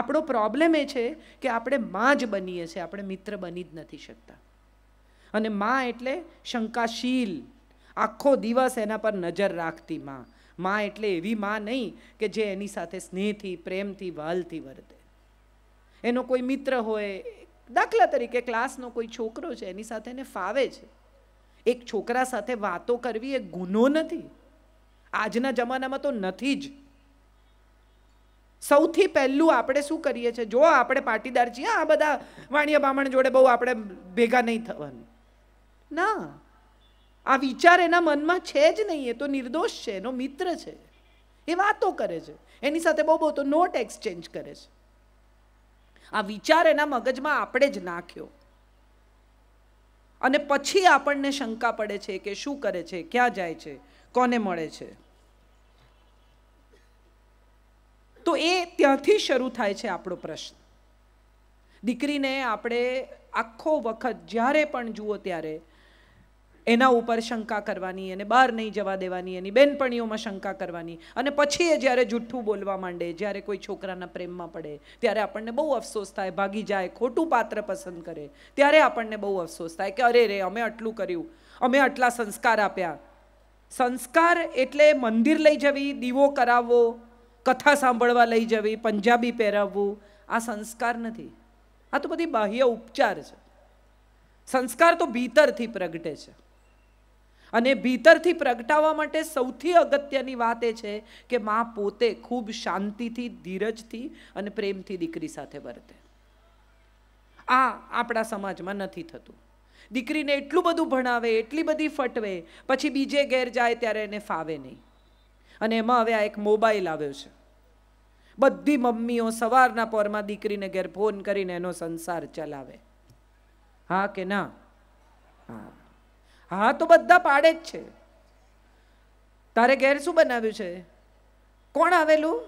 આપણો પ્રોબ્લેમ એ છે કે આપણે માં જ બનીએ છીએ આપણે મિત્ર બની જ નથી શકતા અને માં એટલે શંકાશીલ આખો દિવસ એના પર નજર રાખતી માં માં એટલે એવી માં નહીં કે જે એની સાથે સ્નેહથી પ્રેમથી વાલથી વર્તે એનો કોઈ મિત્ર હોય દાખલા તરીકે ક્લાસનો કોઈ છોકરો છે એની સાથે એને ફાવે છે એક છોકરા સાથે વાતો કરવી એ ગુનો નથી આજના જમાનામાં તો નથી જ સૌથી પહેલું આપણે શું કરીએ છીએ જો આપણે પાટીદાર છીએ આ બધા વાણિયા બામણ જોડે બહુ આપણે ભેગા નહીં થવાનું ના આ વિચાર એના મનમાં છે જ નહીં એ તો નિર્દોષ છે એનો મિત્ર છે એ વાતો કરે છે એની સાથે બહુ બહુ તો નોટ એક્સચેન્જ કરે છે આ વિચાર એના મગજમાં આપણે જ નાખ્યો અને પછી આપણને શંકા પડે છે કે શું કરે છે ક્યાં જાય છે કોને મળે છે તો એ ત્યાંથી શરૂ થાય છે આપણો પ્રશ્ન દીકરીને આપણે આખો વખત જ્યારે પણ જુઓ ત્યારે એના ઉપર શંકા કરવાની અને બહાર નહીં જવા દેવાની એની બેનપણીઓમાં શંકા કરવાની અને પછી એ જ્યારે જુઠ્ઠું બોલવા માંડે જ્યારે કોઈ છોકરાના પ્રેમમાં પડે ત્યારે આપણને બહુ અફસોસ થાય ભાગી જાય ખોટું પાત્ર પસંદ કરે ત્યારે આપણને બહુ અફસોસ થાય કે અરે રે અમે આટલું કર્યું અમે આટલા સંસ્કાર આપ્યા સંસ્કાર એટલે મંદિર લઈ જવી દીવો કરાવવો કથા સાંભળવા લઈ જવી પંજાબી પહેરાવવું આ સંસ્કાર નથી આ તો બધી બાહ્ય ઉપચાર છે સંસ્કાર તો ભીતરથી પ્રગટે છે અને ભીતરથી પ્રગટાવવા માટે સૌથી અગત્યની વાત એ છે કે મા પોતે ખૂબ શાંતિથી ધીરજથી અને પ્રેમથી દીકરી સાથે વર્તે આ આપણા સમાજમાં નથી થતું દીકરીને એટલું બધું ભણાવે એટલી બધી ફટવે પછી બીજે ઘેર જાય ત્યારે એને ફાવે નહીં અને એમાં હવે આ એક મોબાઈલ આવ્યો છે બધી મમ્મીઓ સવારના પોરમાં દીકરીને ઘેર ફોન કરીને એનો સંસાર ચલાવે હા કે ના હા હા તો બધા પાડે જ છે તારે ઘેર શું બનાવ્યું છે કોણ આવેલું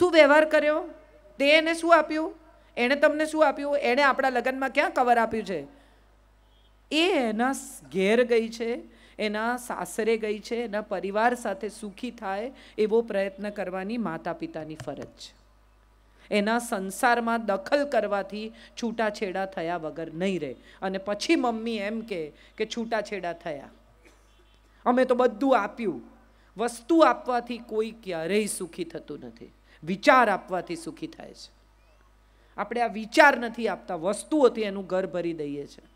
શું વ્યવહાર કર્યો તે એને શું આપ્યું એણે તમને શું આપ્યું એણે આપણા લગ્નમાં ક્યાં કવર આપ્યું છે એ એના ઘેર ગઈ છે એના સાસરે ગઈ છે એના પરિવાર સાથે સુખી થાય એવો પ્રયત્ન કરવાની માતા પિતાની ફરજ છે એના સંસારમાં દખલ કરવાથી છૂટાછેડા થયા વગર નહીં રહે અને પછી મમ્મી એમ કે કે છૂટાછેડા થયા અમે તો બધું આપ્યું વસ્તુ આપવાથી કોઈ ક્યારેય સુખી થતું નથી વિચાર આપવાથી સુખી થાય છે આપણે આ વિચાર નથી આપતા વસ્તુઓથી એનું ઘર ભરી દઈએ છીએ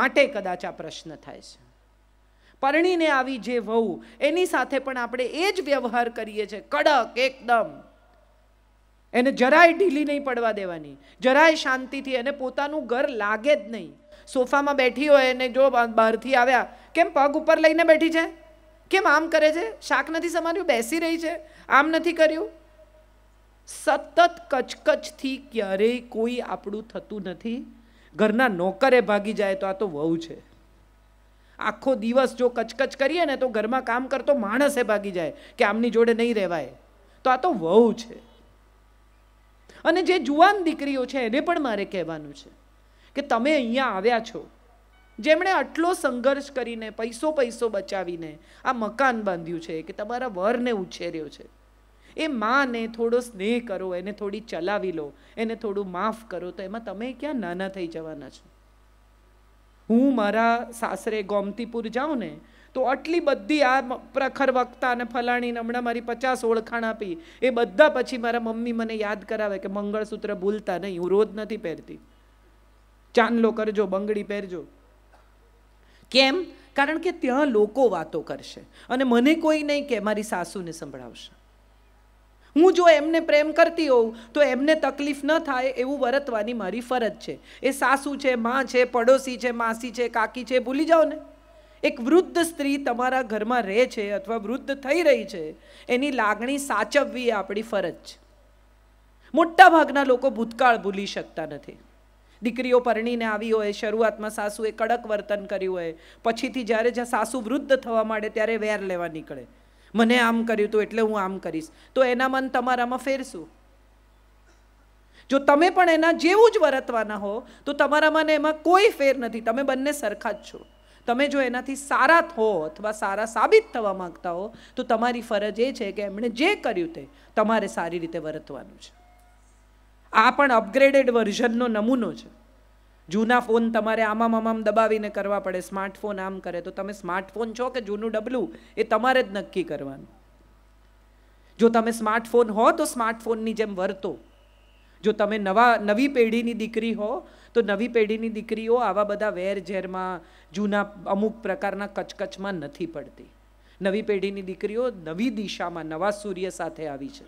માટે કદાચ આ પ્રશ્ન થાય છે પરણીને આવી જે વહુ એની સાથે પણ આપણે એ જ વ્યવહાર કરીએ છીએ કડક એકદમ એને જરાય ઢીલી નહીં પડવા દેવાની જરાય શાંતિથી એને પોતાનું ઘર લાગે જ નહીં સોફામાં બેઠી હોય અને જો બહારથી આવ્યા કેમ પગ ઉપર લઈને બેઠી છે કેમ આમ કરે છે શાક નથી સમાર્યું બેસી રહી છે આમ નથી કર્યું સતત કચકચથી ક્યારેય કોઈ આપણું થતું નથી ઘરના નોકરે ભાગી જાય તો આ તો વહુ છે આખો દિવસ જો કચકચ કરીએ ને તો ઘરમાં કામ કરતો માણસે ભાગી જાય કે આમની જોડે નહીં રહેવાય તો આ તો વહુ છે અને જે જુવાન દીકરીઓ છે એને પણ મારે કહેવાનું છે કે તમે અહીંયા આવ્યા છો જેમણે આટલો સંઘર્ષ કરીને પૈસો પૈસો બચાવીને આ મકાન બાંધ્યું છે કે તમારા વરને ઉછેર્યો છે એ માને થોડો સ્નેહ કરો એને થોડી ચલાવી લો એને થોડું માફ કરો તો એમાં તમે ક્યાં નાના થઈ જવાના છો હું મારા સાસરે ગોમતીપુર જાઉં ને તો આટલી બધી આ પ્રખર વક્તા અને ફલાણીને હમણાં મારી પચાસ ઓળખાણ આપી એ બધા પછી મારા મમ્મી મને યાદ કરાવે કે મંગળસૂત્ર ભૂલતા નહીં હું રોજ નથી પહેરતી ચાંદલો કરજો બંગડી પહેરજો કેમ કારણ કે ત્યાં લોકો વાતો કરશે અને મને કોઈ નહીં કે મારી સાસુને સંભળાવશે હું જો એમને પ્રેમ કરતી હોઉં તો એમને તકલીફ ન થાય એવું વરતવાની મારી ફરજ છે એ સાસુ છે માં છે પડોશી છે માસી છે કાકી છે ભૂલી જાઓ ને એક વૃદ્ધ સ્ત્રી તમારા ઘરમાં રહે છે અથવા વૃદ્ધ થઈ રહી છે એની લાગણી સાચવવી એ આપણી ફરજ છે મોટાભાગના લોકો ભૂતકાળ ભૂલી શકતા નથી દીકરીઓ પરણીને આવી હોય શરૂઆતમાં સાસુએ કડક વર્તન કર્યું હોય પછીથી જ્યારે જ્યાં સાસુ વૃદ્ધ થવા માંડે ત્યારે વેર લેવા નીકળે મને આમ કર્યું તું એટલે હું આમ કરીશ તો એના મન તમારામાં ફેરશું જો તમે પણ એના જેવું જ વર્તવાના હો તો તમારામાં એમાં કોઈ ફેર નથી તમે બંને સરખા જ છો તમે જો એનાથી સારા થો અથવા સારા સાબિત થવા માગતા હો તો તમારી ફરજ એ છે કે એમણે જે કર્યું તે તમારે સારી રીતે વર્તવાનું છે આ પણ અપગ્રેડેડ વર્ઝનનો નમૂનો છે જૂના ફોન તમારે આમામ આમામ દબાવીને કરવા પડે સ્માર્ટફોન આમ કરે તો તમે સ્માર્ટફોન છો કે જૂનું ડબલું એ તમારે જ નક્કી કરવાનું જો તમે સ્માર્ટફોન હો તો સ્માર્ટફોનની જેમ વર્તો જો તમે નવા નવી પેઢીની દીકરી હો તો નવી પેઢીની દીકરીઓ આવા બધા વેર ઝેરમાં જૂના અમુક પ્રકારના કચકચમાં નથી પડતી નવી પેઢીની દીકરીઓ નવી દિશામાં નવા સૂર્ય સાથે આવી છે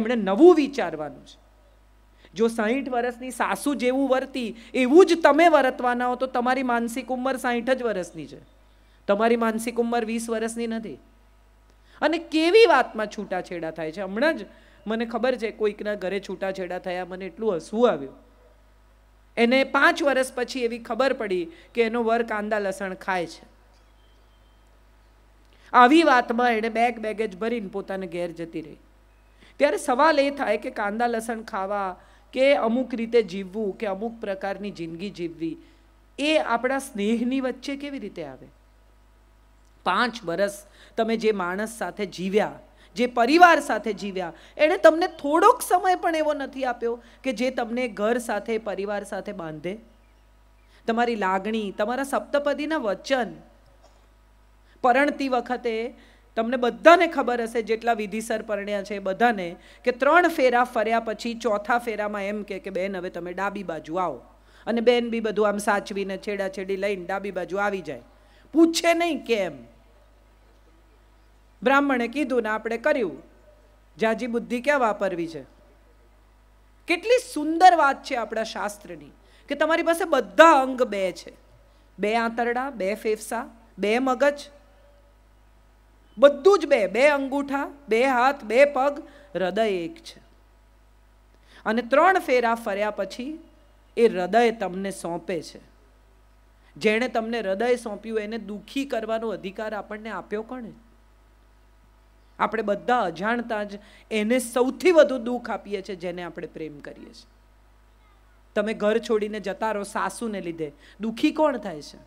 એમણે નવું વિચારવાનું છે જો સાહીઠ વર્ષની સાસુ જેવું વર્તી એવું જ તમે વર્તવાના હો તો તમારી માનસિક ઉંમર સાહીઠ જ વર્ષની છે તમારી માનસિક ઉંમર વીસ વર્ષની નથી અને કેવી વાતમાં છૂટાછેડા થાય છે હમણાં જ મને ખબર છે કોઈકના ઘરે છૂટાછેડા થયા મને એટલું હસવું આવ્યું એને પાંચ વર્ષ પછી એવી ખબર પડી કે એનો વર કાંદા લસણ ખાય છે આવી વાતમાં એણે બેગ બેગેજ ભરીને પોતાને ઘેર જતી રહી ત્યારે સવાલ એ થાય કે કાંદા લસણ ખાવા કે અમુક રીતે જીવવું કે અમુક પ્રકારની જિંદગી જીવવી એ આપણા સ્નેહની વચ્ચે કેવી રીતે આવે પાંચ વર્ષ તમે જે માણસ સાથે જીવ્યા જે પરિવાર સાથે જીવ્યા એણે તમને થોડોક સમય પણ એવો નથી આપ્યો કે જે તમને ઘર સાથે પરિવાર સાથે બાંધે તમારી લાગણી તમારા સપ્તપદીના વચન પરણતી વખતે તમને બધાને ખબર હશે જેટલા વિધિસર પરણ્યા છે બધાને કે ત્રણ ફેરા ફર્યા પછી ચોથા ફેરામાં એમ કે કે બેન હવે તમે ડાબી બાજુ આવો અને બેન બી બધું આમ સાચવીને છેડા છેડી લઈને ડાબી બાજુ આવી જાય પૂછે નહીં કેમ બ્રાહ્મણે કીધું ને આપણે કર્યું જાજી બુદ્ધિ ક્યાં વાપરવી છે કેટલી સુંદર વાત છે આપણા શાસ્ત્રની કે તમારી પાસે બધા અંગ બે છે બે આંતરડા બે ફેફસા બે મગજ બધું જ બે બે અંગૂઠા બે હાથ બે પગ હૃદય એક છે અને ત્રણ ફેરા ફર્યા પછી એ હૃદય તમને સોંપે છે જેણે તમને હૃદય સોંપ્યું એને દુઃખી કરવાનો અધિકાર આપણને આપ્યો કોણે આપણે બધા અજાણતા જ એને સૌથી વધુ દુઃખ આપીએ છીએ જેને આપણે પ્રેમ કરીએ છીએ તમે ઘર છોડીને જતા રહો સાસુને લીધે દુઃખી કોણ થાય છે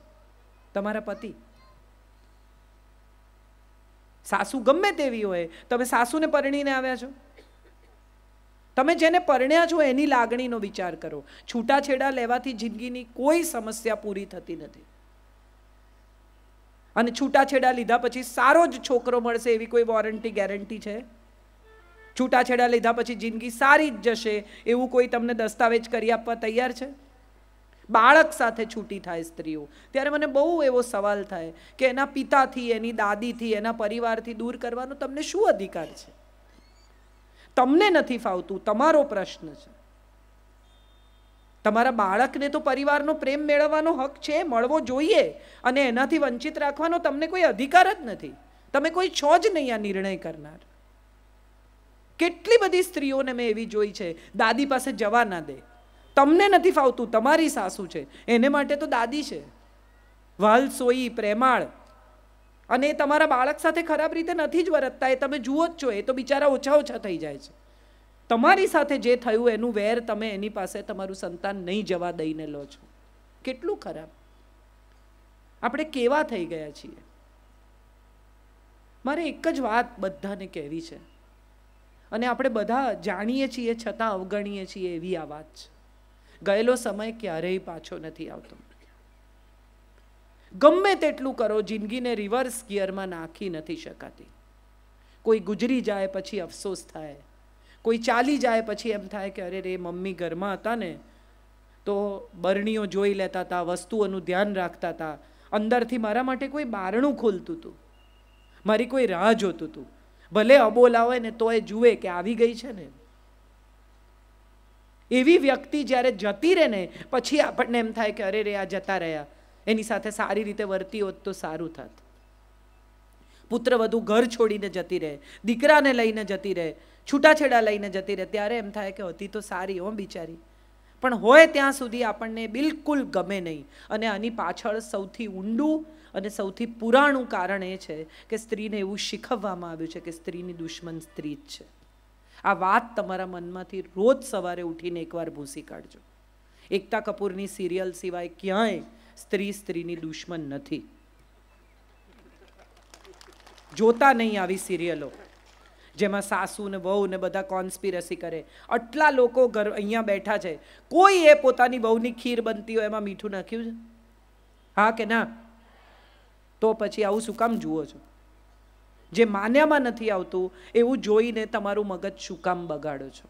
તમારા પતિ સાસુ ગમે તેવી હોય તમે સાસુને પરણીને આવ્યા છો તમે જેને પરણ્યા છો એની લાગણીનો વિચાર કરો છૂટાછેડા લેવાથી જિંદગીની કોઈ સમસ્યા પૂરી થતી નથી અને છૂટાછેડા લીધા પછી સારો જ છોકરો મળશે એવી કોઈ વોરંટી ગેરંટી છે છૂટાછેડા લીધા પછી જિંદગી સારી જ જશે એવું કોઈ તમને દસ્તાવેજ કરી આપવા તૈયાર છે બાળક સાથે છૂટી થાય સ્ત્રીઓ ત્યારે મને બહુ એવો સવાલ થાય કે એના પિતાથી એની દાદીથી એના પરિવારથી દૂર કરવાનો તમને શું અધિકાર છે તમને નથી ફાવતું તમારો પ્રશ્ન છે તમારા બાળકને તો પરિવારનો પ્રેમ મેળવવાનો હક છે મળવો જોઈએ અને એનાથી વંચિત રાખવાનો તમને કોઈ અધિકાર જ નથી તમે કોઈ છો જ નહીં આ નિર્ણય કરનાર કેટલી બધી સ્ત્રીઓને મેં એવી જોઈ છે દાદી પાસે જવા ના દે તમને નથી ફાવતું તમારી સાસુ છે એને માટે તો દાદી છે વાલ સોઈ પ્રેમાળ અને એ તમારા બાળક સાથે ખરાબ રીતે નથી જ વર્તતા એ તમે જુઓ જ છો એ તો બિચારા ઓછા ઓછા થઈ જાય છે તમારી સાથે જે થયું એનું વેર તમે એની પાસે તમારું સંતાન નહીં જવા દઈને લો છો કેટલું ખરાબ આપણે કેવા થઈ ગયા છીએ મારે એક જ વાત બધાને કહેવી છે અને આપણે બધા જાણીએ છીએ છતાં અવગણીએ છીએ એવી આ વાત છે ગયેલો સમય ક્યારેય પાછો નથી આવતો ગમે તેટલું કરો જિંદગીને રિવર્સ ગિયરમાં નાખી નથી શકાતી કોઈ ગુજરી જાય પછી અફસોસ થાય કોઈ ચાલી જાય પછી એમ થાય કે અરે રે મમ્મી ઘરમાં હતા ને તો બરણીઓ જોઈ લેતા હતા વસ્તુઓનું ધ્યાન રાખતા હતા અંદરથી મારા માટે કોઈ બારણું ખોલતું હતું મારી કોઈ રાહ જોતું હતું ભલે અબોલા હોય ને તો એ જુએ કે આવી ગઈ છે ને એવી વ્યક્તિ જ્યારે જતી રહે ને પછી આપણને એમ થાય કે અરે રે આ જતા રહ્યા એની સાથે સારી રીતે વર્તી હોત તો સારું થાત પુત્રવધુ ઘર છોડીને જતી રહે દીકરાને લઈને જતી રહે છૂટાછેડા લઈને જતી રહે ત્યારે એમ થાય કે હતી તો સારી હો બિચારી પણ હોય ત્યાં સુધી આપણને બિલકુલ ગમે નહીં અને આની પાછળ સૌથી ઊંડું અને સૌથી પુરાણું કારણ એ છે કે સ્ત્રીને એવું શીખવવામાં આવ્યું છે કે સ્ત્રીની દુશ્મન સ્ત્રી જ છે આ વાત તમારા મનમાંથી રોજ સવારે ઉઠીને એકવાર ભૂસી કાઢજો એકતા કપૂરની સિરિયલ સિવાય ક્યાંય સ્ત્રી સ્ત્રીની દુશ્મન નથી જોતા નહીં આવી સિરિયલો જેમાં સાસુ ને વહુ ને બધા કોન્સ્પિરસી કરે આટલા લોકો ઘર અહીંયા બેઠા છે કોઈ એ પોતાની વહુની ખીર બનતી હોય એમાં મીઠું નાખ્યું છે હા કે ના તો પછી આવું શું કામ જુઓ છો જે માન્યામાં નથી આવતું એવું જોઈને તમારું મગજ શું કામ બગાડો છો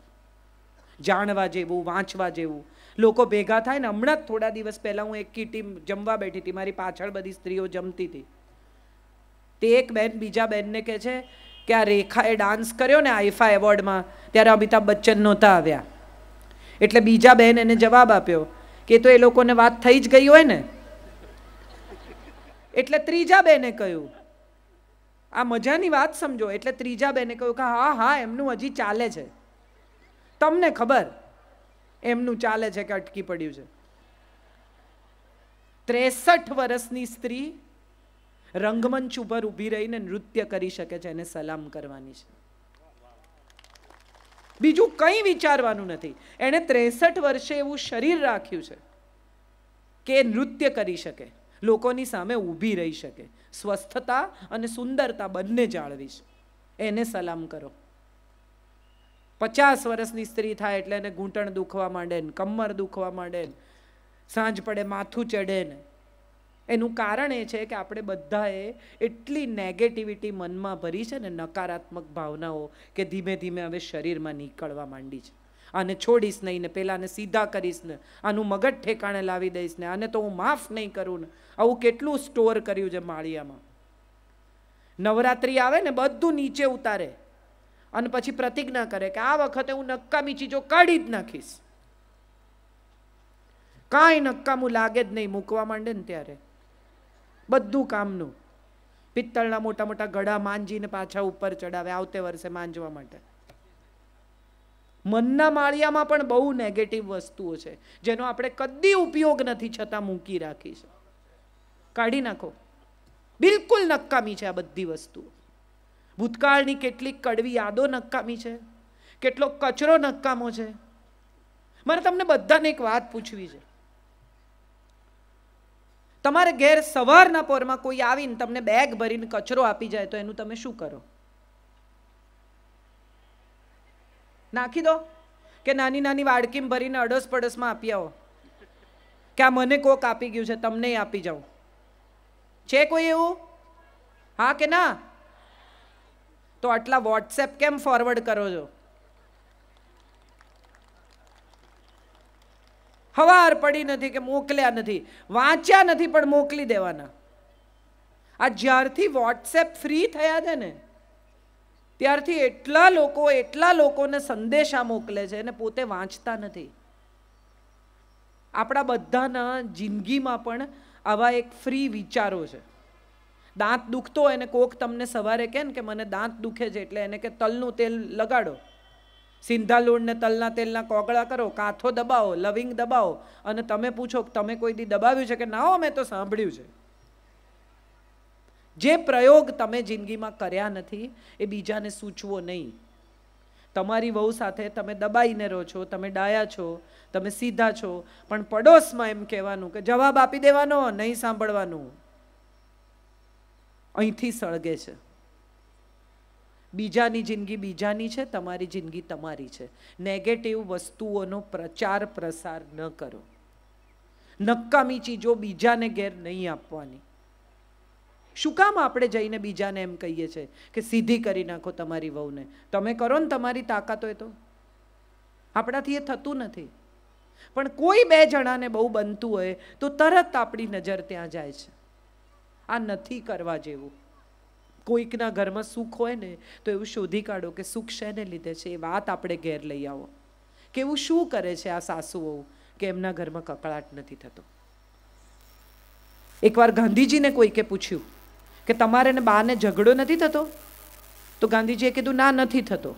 જાણવા જેવું વાંચવા જેવું લોકો ભેગા થાય ને હમણાં જ થોડા દિવસ પહેલાં હું એક ટીમ જમવા બેઠી હતી મારી પાછળ બધી સ્ત્રીઓ જમતી હતી તે એક બેન બીજા બેનને કહે છે કે આ રેખાએ ડાન્સ કર્યો ને આઈફા એવોર્ડમાં ત્યારે અમિતાભ બચ્ચન નહોતા આવ્યા એટલે બીજા બેન એને જવાબ આપ્યો કે તો એ લોકોને વાત થઈ જ ગઈ હોય ને એટલે ત્રીજા બેને કહ્યું આ મજાની વાત સમજો એટલે ત્રીજા બેને કહ્યું કે હા હા એમનું હજી ચાલે છે તમને ખબર એમનું ચાલે છે કે અટકી પડ્યું છે ત્રેસઠ વર્ષની સ્ત્રી રંગમંચ ઉપર ઊભી રહીને નૃત્ય કરી શકે છે એને સલામ કરવાની છે બીજું કંઈ વિચારવાનું નથી એણે ત્રેસઠ વર્ષે એવું શરીર રાખ્યું છે કે નૃત્ય કરી શકે લોકોની સામે ઊભી રહી શકે સ્વસ્થતા અને સુંદરતા બંને જાળવી છે એને સલામ કરો પચાસ વર્ષની સ્ત્રી થાય એટલે એને ઘૂંટણ દુખવા માંડે ને કમર દુખવા માંડે ને સાંજ પડે માથું ચડે ને એનું કારણ એ છે કે આપણે બધાએ એટલી નેગેટિવિટી મનમાં ભરી છે ને નકારાત્મક ભાવનાઓ કે ધીમે ધીમે હવે શરીરમાં નીકળવા માંડી છે આને છોડીશ નહીં ને પેલાને સીધા કરીશ ને આનું મગજ ઠેકાણે લાવી દઈશ ને આને તો હું માફ નહીં કરું ને આવું કેટલું સ્ટોર કર્યું છે માળિયામાં નવરાત્રિ આવે ને બધું નીચે ઉતારે અને પછી પ્રતિજ્ઞા કરે કે આ વખતે હું નક્કામી ચીજો કાઢી જ નાખીશ કાંઈ નક્કામું લાગે જ નહીં મૂકવા માંડે ને ત્યારે બધું કામનું પિત્તળના મોટા મોટા ગળા માંજીને પાછા ઉપર ચડાવે આવતે વર્ષે માંજવા માટે મનના માળિયામાં પણ બહુ નેગેટિવ વસ્તુઓ છે જેનો આપણે કદી ઉપયોગ નથી છતાં મૂકી રાખી છે કાઢી નાખો બિલકુલ નકામી છે આ બધી વસ્તુઓ ભૂતકાળની કેટલીક કડવી યાદો નકામી છે કેટલો કચરો નકામો છે મારે તમને બધાને એક વાત પૂછવી છે તમારે ઘેર સવારના પોરમાં કોઈ આવીને તમને બેગ ભરીને કચરો આપી જાય તો એનું તમે શું કરો નાખી દો કે નાની નાની વાડકીમ ભરીને અડસ પડસમાં આપી આવો કે આ મને કોક આપી ગયું છે તમને આપી જાઉં છે કોઈ એવું હા કે ના તો આટલા વોટ્સએપ કેમ ફોરવર્ડ કરો છો હવાર પડી નથી કે મોકલ્યા નથી વાંચ્યા નથી પણ મોકલી દેવાના આ જ્યારથી વોટ્સએપ ફ્રી થયા છે ને ત્યારથી એટલા લોકો એટલા લોકોને સંદેશા મોકલે છે અને પોતે વાંચતા નથી આપણા બધાના જિંદગીમાં પણ આવા એક ફ્રી વિચારો છે દાંત દુખતો હોય એને કોક તમને સવારે કહે ને કે મને દાંત દુખે છે એટલે એને કે તલનું તેલ લગાડો સીંધા લૂણને તલના તેલના કોગળા કરો કાંથો દબાવો લવિંગ દબાવો અને તમે પૂછો તમે કોઈ દી દબાવ્યું છે કે ના મેં તો સાંભળ્યું છે જે પ્રયોગ તમે જિંદગીમાં કર્યા નથી એ બીજાને સૂચવો નહીં તમારી વહુ સાથે તમે દબાઈને રહો છો તમે ડાયા છો તમે સીધા છો પણ પડોશમાં એમ કહેવાનું કે જવાબ આપી દેવાનો નહીં સાંભળવાનું અહીંથી સળગે છે બીજાની જિંદગી બીજાની છે તમારી જિંદગી તમારી છે નેગેટિવ વસ્તુઓનો પ્રચાર પ્રસાર ન કરો નક્કામી ચીજો બીજાને ઘેર નહીં આપવાની શું કામ આપણે જઈને બીજાને એમ કહીએ છીએ કે સીધી કરી નાખો તમારી વહુને તમે કરો ને તમારી તાકાત હોય તો આપણાથી એ થતું નથી પણ કોઈ બે જણાને બહુ બનતું હોય તો તરત આપણી નજર ત્યાં જાય છે આ નથી કરવા જેવું કોઈકના ઘરમાં સુખ હોય ને તો એવું શોધી કાઢો કે સુખ શેને લીધે છે એ વાત આપણે ઘેર લઈ આવો કે એવું શું કરે છે આ સાસુઓ કે એમના ઘરમાં કકળાટ નથી થતો એકવાર ગાંધીજીને કોઈકે પૂછ્યું કે તમારે ને બાને ઝઘડો નથી થતો તો ગાંધીજીએ કીધું ના નથી થતો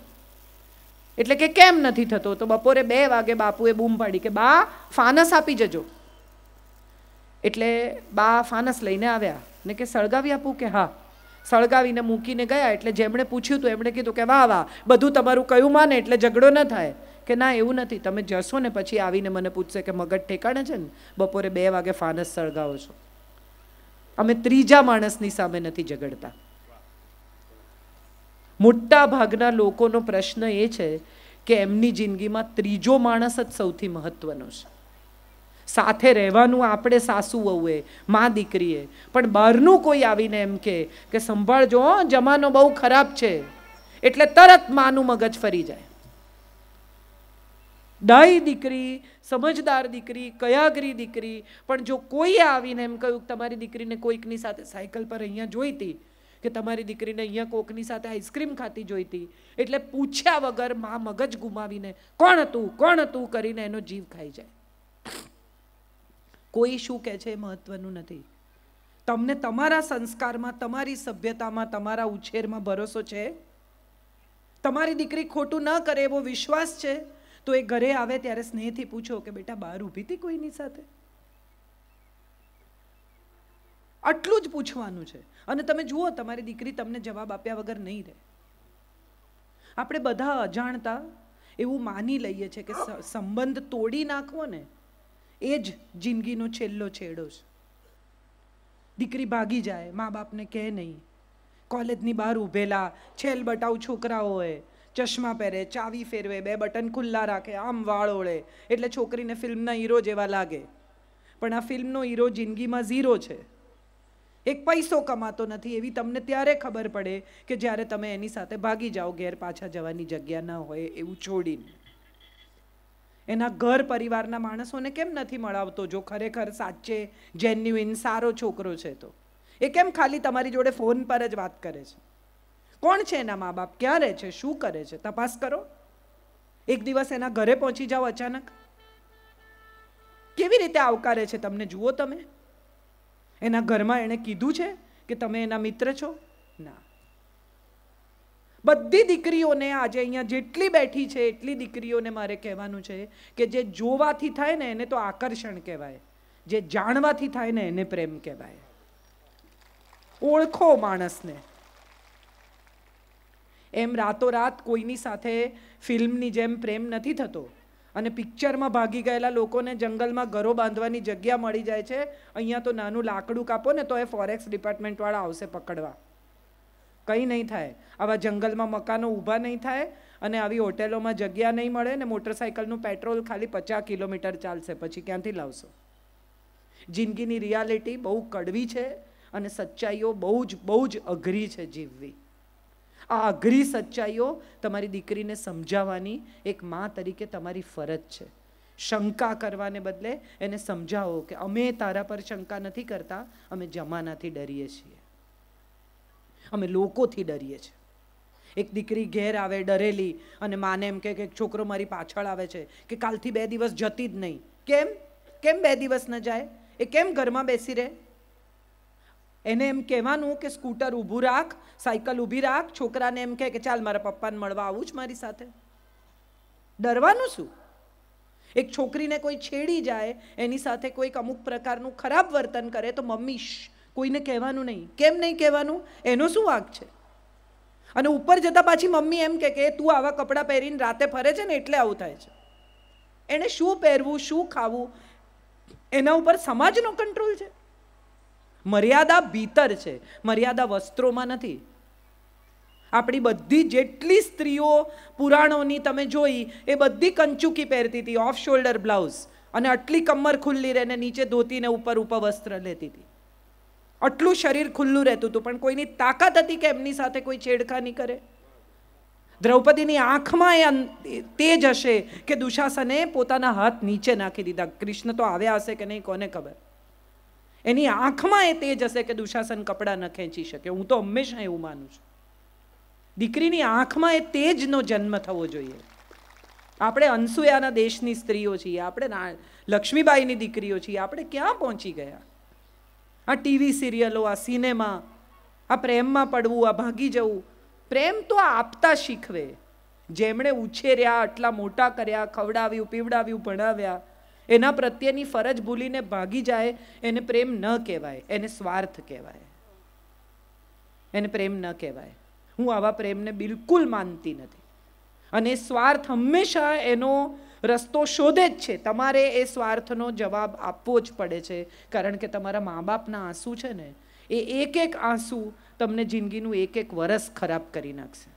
એટલે કે કેમ નથી થતો તો બપોરે બે વાગે બાપુએ બૂમ પાડી કે બા ફાનસ આપી જજો એટલે બા ફાનસ લઈને આવ્યા ને કે સળગાવી આપું કે હા સળગાવીને મૂકીને ગયા એટલે જેમણે પૂછ્યું હતું એમણે કીધું કે વાહ વાહ બધું તમારું કયું માને એટલે ઝઘડો ન થાય કે ના એવું નથી તમે જશો ને પછી આવીને મને પૂછશે કે મગજ ઠેકાણે છે ને બપોરે બે વાગે ફાનસ સળગાવો છો અમે ત્રીજા માણસની સામે નથી ઝઘડતા મોટા ભાગના લોકોનો પ્રશ્ન એ છે કે એમની જિંદગીમાં ત્રીજો માણસ જ સૌથી મહત્વનો છે સાથે રહેવાનું આપણે સાસુ વહુએ મા દીકરીએ પણ બહારનું કોઈ આવીને એમ કે કે સંભાળજો જમાનો બહુ ખરાબ છે એટલે તરત માનું મગજ ફરી જાય ડાઈ દીકરી સમજદાર દીકરી કયાગરી દીકરી પણ જો કોઈએ આવીને એમ કહ્યું કે તમારી દીકરીને કોઈકની સાથે સાયકલ પર અહીંયા જોઈતી કે તમારી દીકરીને અહીંયા કોકની સાથે આઈસ્ક્રીમ ખાતી જોઈતી એટલે પૂછ્યા વગર મા મગજ ગુમાવીને કોણ હતું કોણ હતું કરીને એનો જીવ ખાઈ જાય કોઈ શું કહે છે એ મહત્વનું નથી તમને તમારા સંસ્કારમાં તમારી સભ્યતામાં તમારા ઉછેરમાં ભરોસો છે તમારી દીકરી ખોટું ન કરે એવો વિશ્વાસ છે તો એ ઘરે આવે ત્યારે સ્નેહથી પૂછો કે બેટા બહાર ઊભી હતી કોઈની સાથે આટલું જ પૂછવાનું છે અને તમે જુઓ તમારી દીકરી તમને જવાબ આપ્યા વગર નહીં રહે આપણે બધા અજાણતા એવું માની લઈએ છીએ કે સંબંધ તોડી નાખવો ને એ જ જિંદગીનો છેલ્લો છેડો છે દીકરી ભાગી જાય મા બાપને કહે નહીં કોલેજની બહાર ઊભેલા છેલ બટાવ છોકરાઓ હોય ચશ્મા પહેરે ચાવી ફેરવે બે બટન ખુલ્લા રાખે આમ વાળ ઓળે એટલે છોકરીને ફિલ્મના હીરો જેવા લાગે પણ આ ફિલ્મનો હીરો જિંદગીમાં ઝીરો છે એક પૈસો કમાતો નથી એવી તમને ત્યારે ખબર પડે કે જ્યારે તમે એની સાથે ભાગી જાઓ ઘેર પાછા જવાની જગ્યા ન હોય એવું છોડીને એના ઘર પરિવારના માણસોને કેમ નથી મળાવતો જો ખરેખર સાચે જેન્યુઇન સારો છોકરો છે તો એ કેમ ખાલી તમારી જોડે ફોન પર જ વાત કરે છે કોણ છે એના મા બાપ ક્યાં રહે છે શું કરે છે તપાસ કરો એક દિવસ એના ઘરે પહોંચી જાઓ અચાનક કેવી રીતે આવકારે છે તમને જુઓ તમે એના ઘરમાં એણે કીધું છે કે તમે એના મિત્ર છો ના બધી દીકરીઓને આજે અહીંયા જેટલી બેઠી છે એટલી દીકરીઓને મારે કહેવાનું છે કે જે જોવાથી થાય ને એને તો આકર્ષણ કહેવાય જે જાણવાથી થાય ને એને પ્રેમ કહેવાય ઓળખો માણસને એમ રાતોરાત કોઈની સાથે ફિલ્મની જેમ પ્રેમ નથી થતો અને પિક્ચરમાં ભાગી ગયેલા લોકોને જંગલમાં ઘરો બાંધવાની જગ્યા મળી જાય છે અહીંયા તો નાનું લાકડું કાપો ને તો એ ફોરેક્સ ડિપાર્ટમેન્ટવાળા આવશે પકડવા કંઈ નહીં થાય આવા જંગલમાં મકાનો ઊભા નહીં થાય અને આવી હોટેલોમાં જગ્યા નહીં મળે ને મોટરસાઇકલનું પેટ્રોલ ખાલી પચાસ કિલોમીટર ચાલશે પછી ક્યાંથી લાવશો જિંદગીની રિયાલિટી બહુ કડવી છે અને સચ્ચાઈઓ બહુ જ બહુ જ અઘરી છે જીવવી આ અઘરી સચ્ચાઈઓ તમારી દીકરીને સમજાવવાની એક મા તરીકે તમારી ફરજ છે શંકા કરવાને બદલે એને સમજાવો કે અમે તારા પર શંકા નથી કરતા અમે જમાનાથી ડરીએ છીએ અમે લોકોથી ડરીએ છીએ એક દીકરી ઘેર આવે ડરેલી અને માને એમ કે એક છોકરો મારી પાછળ આવે છે કે કાલથી બે દિવસ જતી જ નહીં કેમ કેમ બે દિવસ ન જાય એ કેમ ઘરમાં બેસી રહે એને એમ કહેવાનું કે સ્કૂટર ઊભું રાખ સાયકલ ઊભી રાખ છોકરાને એમ કહે કે ચાલ મારા પપ્પાને મળવા આવું જ મારી સાથે ડરવાનું શું એક છોકરીને કોઈ છેડી જાય એની સાથે કોઈક અમુક પ્રકારનું ખરાબ વર્તન કરે તો મમ્મી કોઈને કહેવાનું નહીં કેમ નહીં કહેવાનું એનો શું વાંક છે અને ઉપર જતાં પાછી મમ્મી એમ કે તું આવા કપડાં પહેરીને રાતે ફરે છે ને એટલે આવું થાય છે એણે શું પહેરવું શું ખાવું એના ઉપર સમાજનો કંટ્રોલ છે મર્યાદા ભીતર છે મર્યાદા વસ્ત્રોમાં નથી આપણી બધી જેટલી સ્ત્રીઓ પુરાણોની તમે જોઈ એ બધી કંચુકી પહેરતી હતી ઓફ શોલ્ડર બ્લાઉઝ અને આટલી કમર ખુલ્લી રહીને નીચે ધોતીને ઉપર ઉપર વસ્ત્ર લેતી હતી આટલું શરીર ખુલ્લું રહેતું હતું પણ કોઈની તાકાત હતી કે એમની સાથે કોઈ છેડખાની કરે દ્રૌપદીની આંખમાં એ તેજ હશે કે દુશાસને પોતાના હાથ નીચે નાખી દીધા કૃષ્ણ તો આવ્યા હશે કે નહીં કોને ખબર એની આંખમાં એ તેજ હશે કે દુશાસન કપડાં ન ખેંચી શકે હું તો હંમેશા એવું માનું છું દીકરીની આંખમાં એ તેજનો જન્મ થવો જોઈએ આપણે અનસુયાના દેશની સ્ત્રીઓ છીએ આપણે લક્ષ્મીબાઈની દીકરીઓ છીએ આપણે ક્યાં પહોંચી ગયા આ ટીવી સિરિયલો આ સિનેમા આ પ્રેમમાં પડવું આ ભાગી જવું પ્રેમ તો આપતા શીખવે જેમણે ઉછેર્યા આટલા મોટા કર્યા ખવડાવ્યું પીવડાવ્યું ભણાવ્યા એના પ્રત્યેની ફરજ ભૂલીને ભાગી જાય એને પ્રેમ ન કહેવાય એને સ્વાર્થ કહેવાય એને પ્રેમ ન કહેવાય હું આવા પ્રેમને બિલકુલ માનતી નથી અને સ્વાર્થ હંમેશા એનો રસ્તો શોધે જ છે તમારે એ સ્વાર્થનો જવાબ આપવો જ પડે છે કારણ કે તમારા મા બાપના આંસુ છે ને એ એક એક આંસુ તમને જિંદગીનું એક એક વરસ ખરાબ કરી નાખશે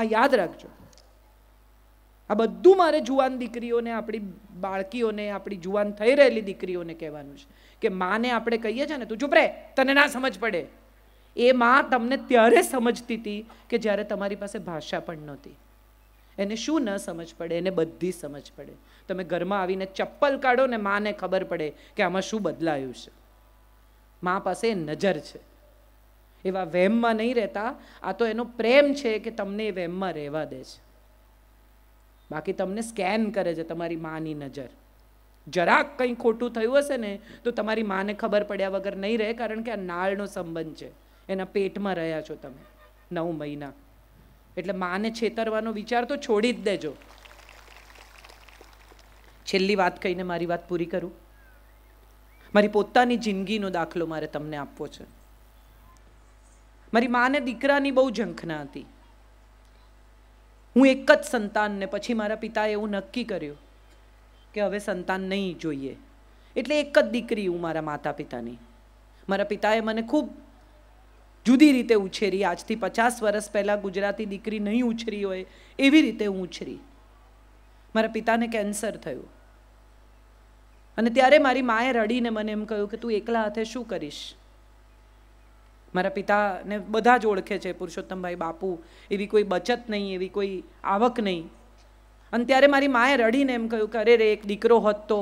આ યાદ રાખજો આ બધું મારે જુવાન દીકરીઓને આપણી બાળકીઓને આપણી જુવાન થઈ રહેલી દીકરીઓને કહેવાનું છે કે માને આપણે કહીએ છીએ ને તું ચૂપ રે તને ના સમજ પડે એ માં તમને ત્યારે સમજતી હતી કે જ્યારે તમારી પાસે ભાષા પણ નહોતી એને શું ન સમજ પડે એને બધી સમજ પડે તમે ઘરમાં આવીને ચપ્પલ કાઢો ને માને ખબર પડે કે આમાં શું બદલાયું છે મા પાસે નજર છે એવા વહેમમાં નહીં રહેતા આ તો એનો પ્રેમ છે કે તમને એ વહેમમાં રહેવા દે છે બાકી તમને સ્કેન કરે છે તમારી માની નજર જરાક કંઈ ખોટું થયું હશે ને તો તમારી માને ખબર પડ્યા વગર નહીં રહે કારણ કે આ નાળનો સંબંધ છે એના પેટમાં રહ્યા છો તમે નવ મહિના એટલે માને છેતરવાનો વિચાર તો છોડી જ દેજો છેલ્લી વાત કહીને મારી વાત પૂરી કરું મારી પોતાની જિંદગીનો દાખલો મારે તમને આપવો છે મારી માને દીકરાની બહુ ઝંખના હતી હું એક જ સંતાનને પછી મારા પિતાએ એવું નક્કી કર્યું કે હવે સંતાન નહીં જોઈએ એટલે એક જ દીકરી હું મારા માતા પિતાની મારા પિતાએ મને ખૂબ જુદી રીતે ઉછેરી આજથી પચાસ વર્ષ પહેલાં ગુજરાતી દીકરી નહીં ઉછરી હોય એવી રીતે હું ઉછરી મારા પિતાને કેન્સર થયું અને ત્યારે મારી માએ રડીને મને એમ કહ્યું કે તું એકલા હાથે શું કરીશ મારા પિતાને બધા જ ઓળખે છે પુરુષોત્તમભાઈ બાપુ એવી કોઈ બચત નહીં એવી કોઈ આવક નહીં અને ત્યારે મારી માએ રડીને એમ કહ્યું કે અરે રે એક દીકરો હોત તો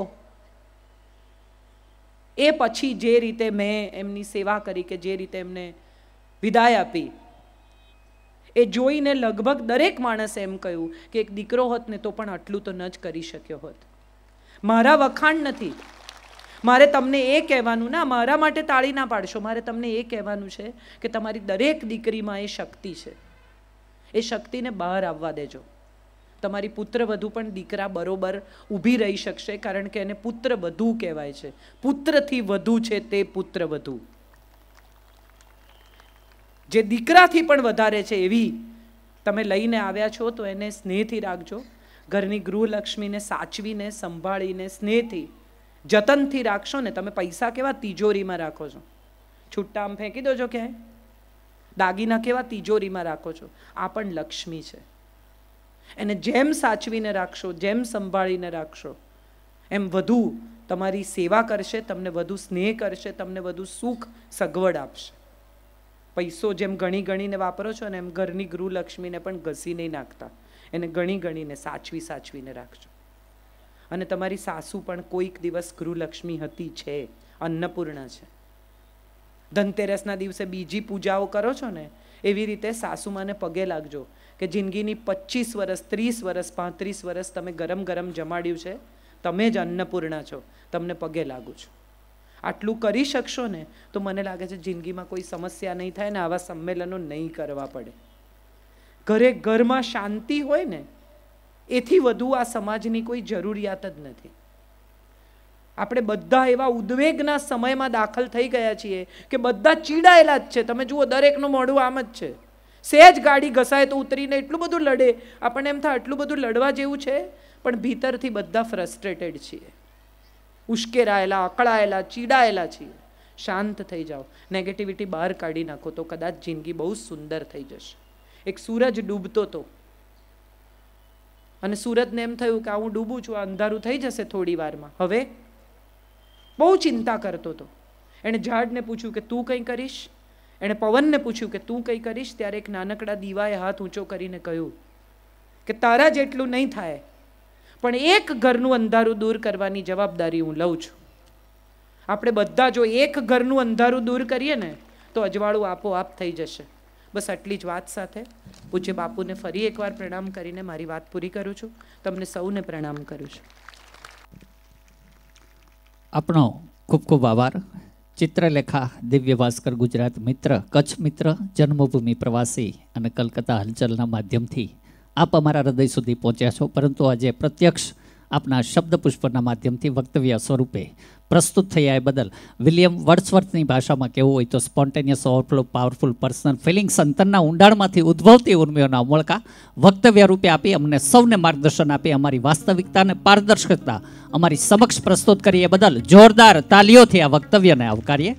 એ પછી જે રીતે મેં એમની સેવા કરી કે જે રીતે એમને વિદાય આપી એ જોઈને લગભગ દરેક માણસે એમ કહ્યું કે એક દીકરો હોત ને તો પણ આટલું તો ન જ કરી શક્યો હોત મારા વખાણ નથી મારે તમને એ કહેવાનું ના મારા માટે તાળી ના પાડશો મારે તમને એ કહેવાનું છે કે તમારી દરેક દીકરીમાં એ શક્તિ છે એ શક્તિને બહાર આવવા દેજો તમારી પુત્ર વધુ પણ દીકરા બરોબર ઊભી રહી શકશે કારણ કે એને પુત્ર વધુ કહેવાય છે પુત્રથી વધુ છે તે પુત્ર વધુ જે દીકરાથી પણ વધારે છે એવી તમે લઈને આવ્યા છો તો એને સ્નેહથી રાખજો ઘરની ગૃહલક્ષ્મીને સાચવીને સંભાળીને સ્નેહથી જતનથી રાખશો ને તમે પૈસા કેવા તિજોરીમાં રાખો છો છૂટા આમ ફેંકી દો છો ક્યાંય દાગીના કેવા તિજોરીમાં રાખો છો આ પણ લક્ષ્મી છે એને જેમ સાચવીને રાખશો જેમ સંભાળીને રાખશો એમ વધુ તમારી સેવા કરશે તમને વધુ સ્નેહ કરશે તમને વધુ સુખ સગવડ આપશે પૈસો જેમ ગણી ગણીને વાપરો છો ને એમ ઘરની ગૃહલક્ષ્મીને પણ ઘસી નહીં નાખતા એને ગણી ગણીને સાચવી સાચવીને રાખજો અને તમારી સાસુ પણ કોઈક દિવસ ગૃહલક્ષ્મી હતી છે અન્નપૂર્ણા છે ધનતેરસના દિવસે બીજી પૂજાઓ કરો છો ને એવી રીતે સાસુમાને પગે લાગજો કે જિંદગીની પચીસ વરસ ત્રીસ વરસ પાંત્રીસ વરસ તમે ગરમ ગરમ જમાડ્યું છે તમે જ અન્નપૂર્ણા છો તમને પગે લાગુ છું આટલું કરી શકશો ને તો મને લાગે છે જિંદગીમાં કોઈ સમસ્યા નહીં થાય ને આવા સંમેલનો નહીં કરવા પડે ઘરે ઘરમાં શાંતિ હોય ને એથી વધુ આ સમાજની કોઈ જરૂરિયાત જ નથી આપણે બધા એવા ઉદ્વેગના સમયમાં દાખલ થઈ ગયા છીએ કે બધા ચીડાયેલા જ છે તમે જુઓ દરેકનું મોઢું આમ જ છે સહેજ ગાડી ઘસાય તો ઉતરીને એટલું બધું લડે આપણને એમ થાય આટલું બધું લડવા જેવું છે પણ ભીતરથી બધા ફ્રસ્ટ્રેટેડ છીએ ઉશ્કેરાયેલા અકળાયેલા ચીડાયેલા છીએ શાંત થઈ જાઓ નેગેટિવિટી બહાર કાઢી નાખો તો કદાચ જિંદગી બહુ સુંદર થઈ જશે એક સૂરજ ડૂબતો હતો અને સુરતને એમ થયું કે હું ડૂબું છું આ અંધારું થઈ જશે થોડી વારમાં હવે બહુ ચિંતા કરતો હતો એણે ઝાડને પૂછ્યું કે તું કંઈ કરીશ એણે પવનને પૂછ્યું કે તું કંઈ કરીશ ત્યારે એક નાનકડા દીવાએ હાથ ઊંચો કરીને કહ્યું કે તારા જેટલું નહીં થાય પણ એક ઘરનું અંધારું દૂર કરવાની જવાબદારી હું લઉં છું આપણે બધા જો એક ઘરનું અંધારું દૂર કરીએ ને તો અજવાળું આપોઆપ થઈ જશે બસ આટલી જ વાત સાથે પૂજ્ય બાપુને ફરી એકવાર પ્રણામ કરીને મારી વાત પૂરી કરું છું તમને સૌને પ્રણામ કરું છું આપણો ખૂબ ખૂબ આભાર ચિત્રલેખા દિવ્ય ભાસ્કર ગુજરાત મિત્ર કચ્છ મિત્ર જન્મભૂમિ પ્રવાસી અને કલકત્તા હલચલના માધ્યમથી આપ અમારા હૃદય સુધી પહોંચ્યા છો પરંતુ આજે પ્રત્યક્ષ આપના શબ્દ પુષ્પના માધ્યમથી વક્તવ્ય સ્વરૂપે પ્રસ્તુત થયા એ બદલ વિલિયમ વર્ડ્સવર્થની ભાષામાં કેવું હોય તો spontaneous overflow powerful personal feelings અંતરના ઊંડાણમાંથી ઉદ્ભવતી ઉર્મિઓના અમળકા વક્તવ્ય રૂપે આપી અમને સૌને માર્ગદર્શન આપી અમારી વાસ્તવિકતાને પારદર્શકતા અમારી સમક્ષ પ્રસ્તુત કરીએ બદલ જોરદાર તાલીઓથી આ વક્તવ્યને આવકારીએ